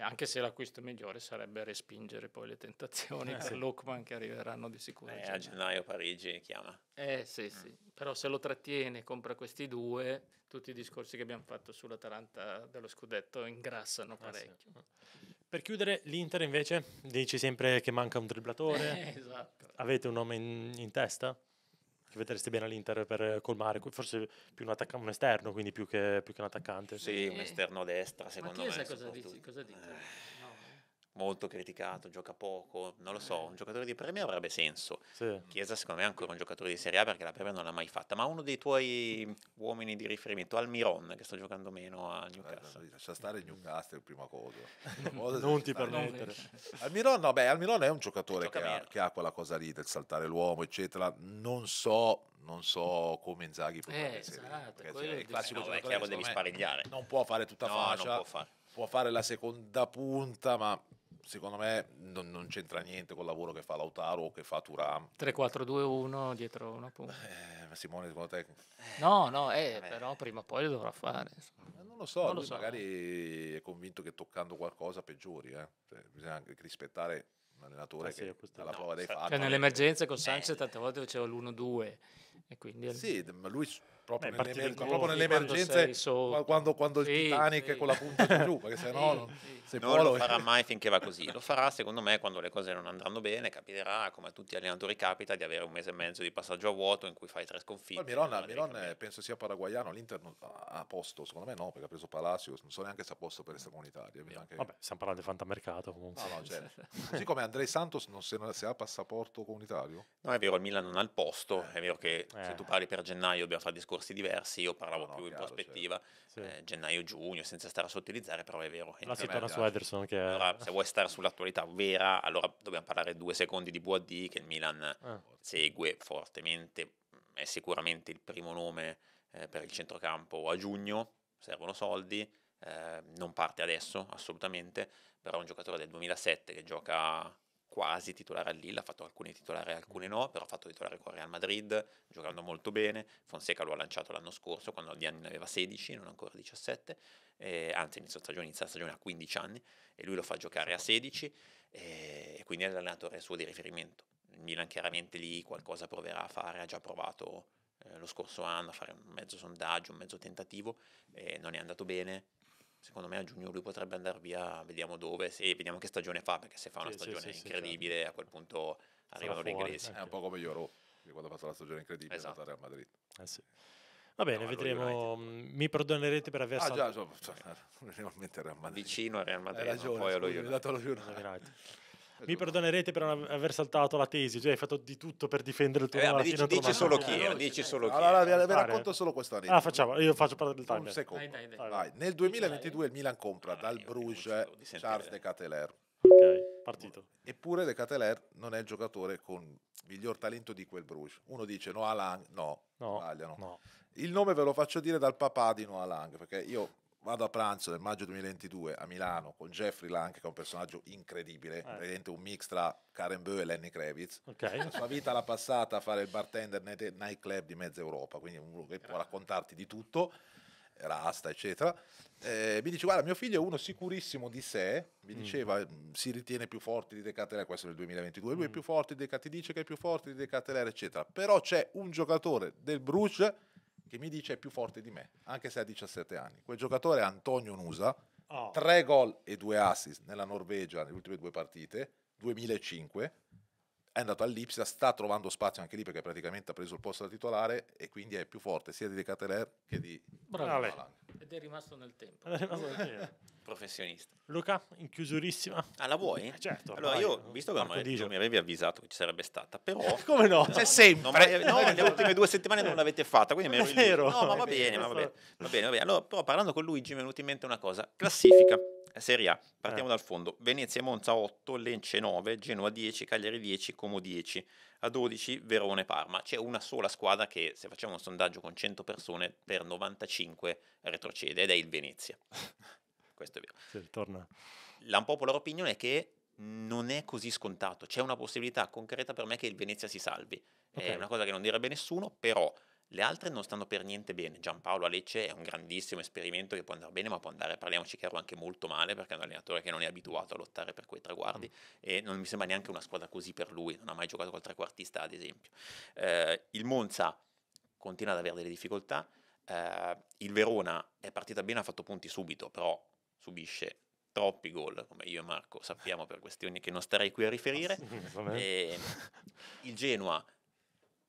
anche se l'acquisto migliore sarebbe respingere poi le tentazioni eh, per sì. che arriveranno di sicuro. Eh, a gennaio Parigi chiama. Eh sì, mm. sì, però se lo trattiene, compra questi due, tutti i discorsi che abbiamo fatto sulla Taranta dello scudetto ingrassano ah, parecchio. Per chiudere, l'Inter invece, dici sempre che manca un dribblatore. Eh, esatto. Avete un nome in, in testa? che vedreste bene all'Inter per colmare, forse più un, attacca- un esterno, quindi più che, più che, un attaccante. Sì, un esterno a destra, secondo Ma me. Cosa dici, cosa dici? Eh molto criticato, gioca poco, non lo so, un giocatore di Premier avrebbe senso. Sì. Chiesa secondo me è ancora un giocatore di Serie A perché la Premier non l'ha mai fatta, ma uno dei tuoi uomini di riferimento, Almiron, che sta giocando meno a eh, Newcastle. Eh, lascia stare eh. Newcastle prima cosa. non ti permettere. Almiron, no, beh, Almiron è un giocatore che ha, che ha, quella cosa lì del saltare l'uomo, eccetera. Non so, non so come Inzaghi può essere eh, esatto, perché cioè, il classico no, giocatore devi spareggiare. Non può fare tutta no, faccia. Può fare. può fare la seconda punta, ma secondo me non, non, c'entra niente col lavoro che fa Lautaro o che fa Turam. 3-4-2-1 dietro una punta. Eh, Simone, secondo te? Eh, no, no, eh, eh. però prima o poi lo dovrà fare. Eh, non lo so, non lo so magari è convinto che toccando qualcosa peggiori. Eh. Cioè, bisogna anche rispettare l'allenatore allenatore ah, che sì, alla no, prova dei fatti. Cioè, nell'emergenza con Sanchez tante volte faceva l'1-2 e quindi... Sì, ma lui proprio, Beh, nelle, proprio nelle emergenze, quando, quando, quando sì, il Titanic sì. è con la punta giù, perché se no non, se non lo farà mai finché va così, lo farà secondo me quando le cose non andranno bene, capirà come a tutti gli allenatori capita di avere un mese e mezzo di passaggio a vuoto in cui fai tre sconfitte. Miron, Miron penso sia paraguayano, l'Inter ha posto, secondo me no, perché ha preso Palacios, non so neanche se ha posto per essere comunitario. Anche... Vabbè, stiamo parlando di fantamercato comunque. No, no, cioè, così come Andrei Santos non se, non se, ha passaporto comunitario? No, è vero, il Milan non ha il posto, è vero che eh. se tu parli per gennaio dobbiamo fare discorso discorsi diversi, io parlavo no, più no, in certo. prospettiva certo. eh, gennaio-giugno, senza stare a sottilizzare, però è vero. La si torna su Ederson che... Allora, se vuoi stare sull'attualità vera, allora dobbiamo parlare due secondi di Boadì che il Milan ah. segue fortemente, è sicuramente il primo nome eh, per il centrocampo a giugno, servono soldi, eh, non parte adesso assolutamente, però è un giocatore del 2007 che gioca quasi titolare al Lille, ha fatto alcuni titolari, alcune no, però ha fatto titolare con Real Madrid, giocando molto bene, Fonseca lo ha lanciato l'anno scorso quando gli anni ne aveva 16, non ancora 17, eh, anzi inizio stagione, inizia la stagione a 15 anni e lui lo fa giocare a 16 eh, e quindi è l'allenatore suo di riferimento. Il Milan chiaramente lì qualcosa proverà a fare, ha già provato eh, lo scorso anno a fare un mezzo sondaggio, un mezzo tentativo, non è andato bene, secondo me a giugno lui potrebbe andare via, vediamo dove, sì, vediamo che stagione fa, perché se fa una sì, stagione sì, certo. incredibile certo. a quel punto arrivano gli inglesi. Eh. È un po' come Euro, quando ha fatto la stagione incredibile esatto. andato a Real Madrid. Eh Va bene, no, vedremo. Mm, mi perdonerete per aver ah, saltato. Ah già, so, so, Real Madrid. Vicino a Real Madrid, Hai ragione, poi allo United. Mi esatto. perdonerete per aver saltato la tesi, cioè hai fatto di tutto per difendere il tuo eh, dici, dici solo chi era, dici solo chi Allora, vi racconto solo questa lì. Ah, facciamo, io faccio parte del timer. Un secondo. Dai, dai, dai. Vai. Nel 2022 il Milan compra dal Bruges Charles De Cateler. Ok, partito. Eppure De Cateler non è il giocatore con miglior talento di quel Bruges. Uno dice no Alang, no, no, sbagliano. No. Il nome ve lo faccio dire dal papà di Noah Lang, perché io vado a pranzo nel maggio 2022 a Milano con Jeffrey Lang, che è un personaggio incredibile, eh. praticamente eh. un mix tra Karen Bö e Lenny Kravitz. Okay. La sua vita l'ha passata a fare il bartender nei nightclub di mezza Europa, quindi uno che può eh. raccontarti di tutto, rasta, eccetera. Eh, mi dice, guarda, mio figlio è uno sicurissimo di sé, mi mm. diceva, mm. si ritiene più forte di Decathlon, questo nel 2022, lui mm. è più forte di Decathlon, ti dice che è più forte di Decathlon, eccetera. Però c'è un giocatore del Bruges che mi dice è più forte di me, anche se ha 17 anni. Quel giocatore è Antonio Nusa, oh. 3 gol e 2 assist nella Norvegia nelle ultime due partite, 2005, è andato all'Ipsia, sta trovando spazio anche lì perché praticamente ha preso il posto da titolare e quindi è più forte sia di Caterer che di Bravo. Ed è rimasto nel tempo. Rimasto nel tempo. Professionista. Luca, in chiusurissima. Ah, la vuoi? Eh, certo. Allora, vai, io, visto che ormai, mi avevi avvisato che ci sarebbe stata, però... Come no? C'è cioè, sempre. No, no, le ultime due settimane non l'avete fatta, quindi È vero. No, ma va bene, ma va bene, va bene, va bene. Allora, però parlando con Luigi mi è venuta in mente una cosa. Classifica. Eh, Serie A, eh. partiamo eh. dal fondo. Venezia e Monza 8, Lence 9, Genoa 10, Cagliari 10, Como 10, a 12 Verone Parma. C'è una sola squadra che se facciamo un sondaggio con 100 persone per 95 retrocede ed è il Venezia. Questo è vero. Sì, torna. La popolare opinione è che non è così scontato, c'è una possibilità concreta per me che il Venezia si salvi. Okay. È una cosa che non direbbe nessuno, però le altre non stanno per niente bene. Giampaolo Alecce è un grandissimo esperimento che può andare bene, ma può andare, parliamoci chiaro, anche molto male, perché è un allenatore che non è abituato a lottare per quei traguardi mm. e non mi sembra neanche una squadra così per lui, non ha mai giocato col trequartista, ad esempio. Eh, il Monza continua ad avere delle difficoltà, eh, il Verona è partita bene, ha fatto punti subito, però subisce troppi gol, come io e Marco sappiamo per questioni che non starei qui a riferire. Ehm, il Genoa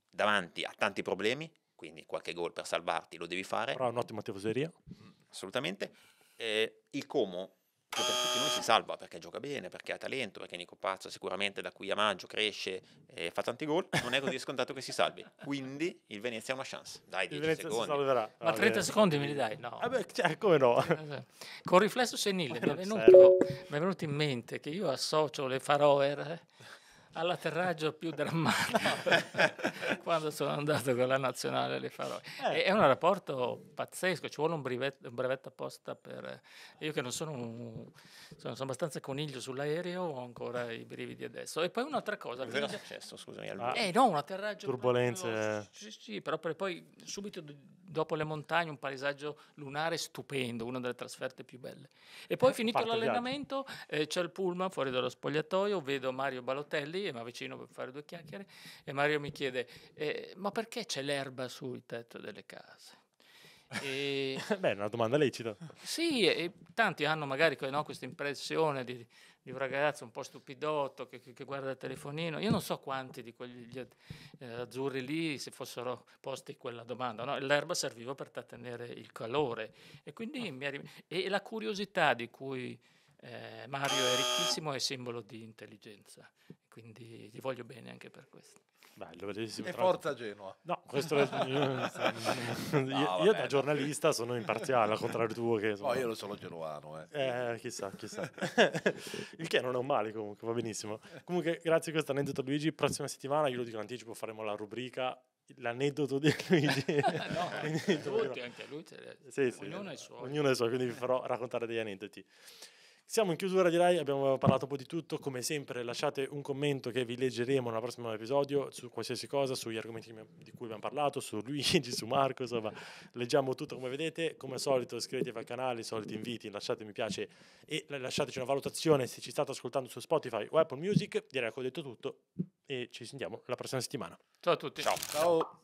davanti a tanti problemi, quindi qualche gol per salvarti lo devi fare. Però è un'ottima tifoseria. Mm, assolutamente. Eh, il Como, che per tutti noi si salva perché gioca bene, perché ha talento, perché Nico Pazzo sicuramente da qui a maggio cresce e fa tanti gol, non è così scontato che si salvi. Quindi il Venezia ha una chance. Dai, 10 il secondi. Si salverà. Ma 30 ah, secondi me li dai? No. Eh beh, cioè, come no? Eh, eh, eh. Con riflesso senile mi è, venuto, mi è, venuto, in mente che io associo le Faroer all'atterraggio più drammatico quando sono andato con la nazionale alle Faroe. Eh. È un rapporto pazzesco, ci vuole un brevetto, un brevetto apposta per... Io che non sono, un, sono, sono, abbastanza coniglio sull'aereo, ho ancora i brividi adesso. E poi un'altra cosa... Cosa è successo, scusami? Ah. Eh no, un atterraggio... Turbulenze... Proprio, sì, sì, però poi subito dopo le montagne un paesaggio lunare stupendo, una delle trasferte più belle. E poi eh, finito l'allenamento eh, c'è il pullman fuori dallo spogliatoio, vedo Mario Balotelli lì e mi avvicino per fare due chiacchiere e Mario mi chiede, eh, ma perché c'è l'erba sul tetto delle case? E... Beh, è una domanda lecita. Sì, e tanti hanno magari no, questa impressione di, di, un ragazzo un po' stupidotto che, che, guarda il telefonino. Io non so quanti di quegli eh, azzurri lì si fossero posti quella domanda. No? L'erba serviva per trattenere il calore e quindi mi arri- e la curiosità di cui eh, Mario è ricchissimo e simbolo di intelligenza, quindi gli voglio bene anche per questo. Bello, bellissimo. E forza Genoa. No, questo è... io, no, io da giornalista sono imparziale, al contrario tuo che... Insomma... No, io lo sono genuano. Eh. eh chissà, chissà. Il che non è un male comunque, va benissimo. Comunque, grazie a questo aneddoto Luigi. Prossima settimana, io lo dico in anticipo, faremo la rubrica l'aneddoto di Luigi. no, tutti, anche lui. Sì, sì, ognuno ha il suo. Ognuno ha il suo, quindi vi farò raccontare degli aneddoti. Siamo in chiusura, direi, abbiamo parlato un po' di tutto. Come sempre, lasciate un commento che vi leggeremo nel prossimo episodio su qualsiasi cosa, sugli argomenti di cui abbiamo parlato, su Luigi, su Marco, insomma, leggiamo tutto come vedete. Come al solito, iscrivetevi al canale, i soliti inviti, lasciate mi piace e lasciateci una valutazione se ci state ascoltando su Spotify o Apple Music. Direi che ho detto tutto e ci sentiamo la prossima settimana. Ciao a tutti. Ciao. Ciao.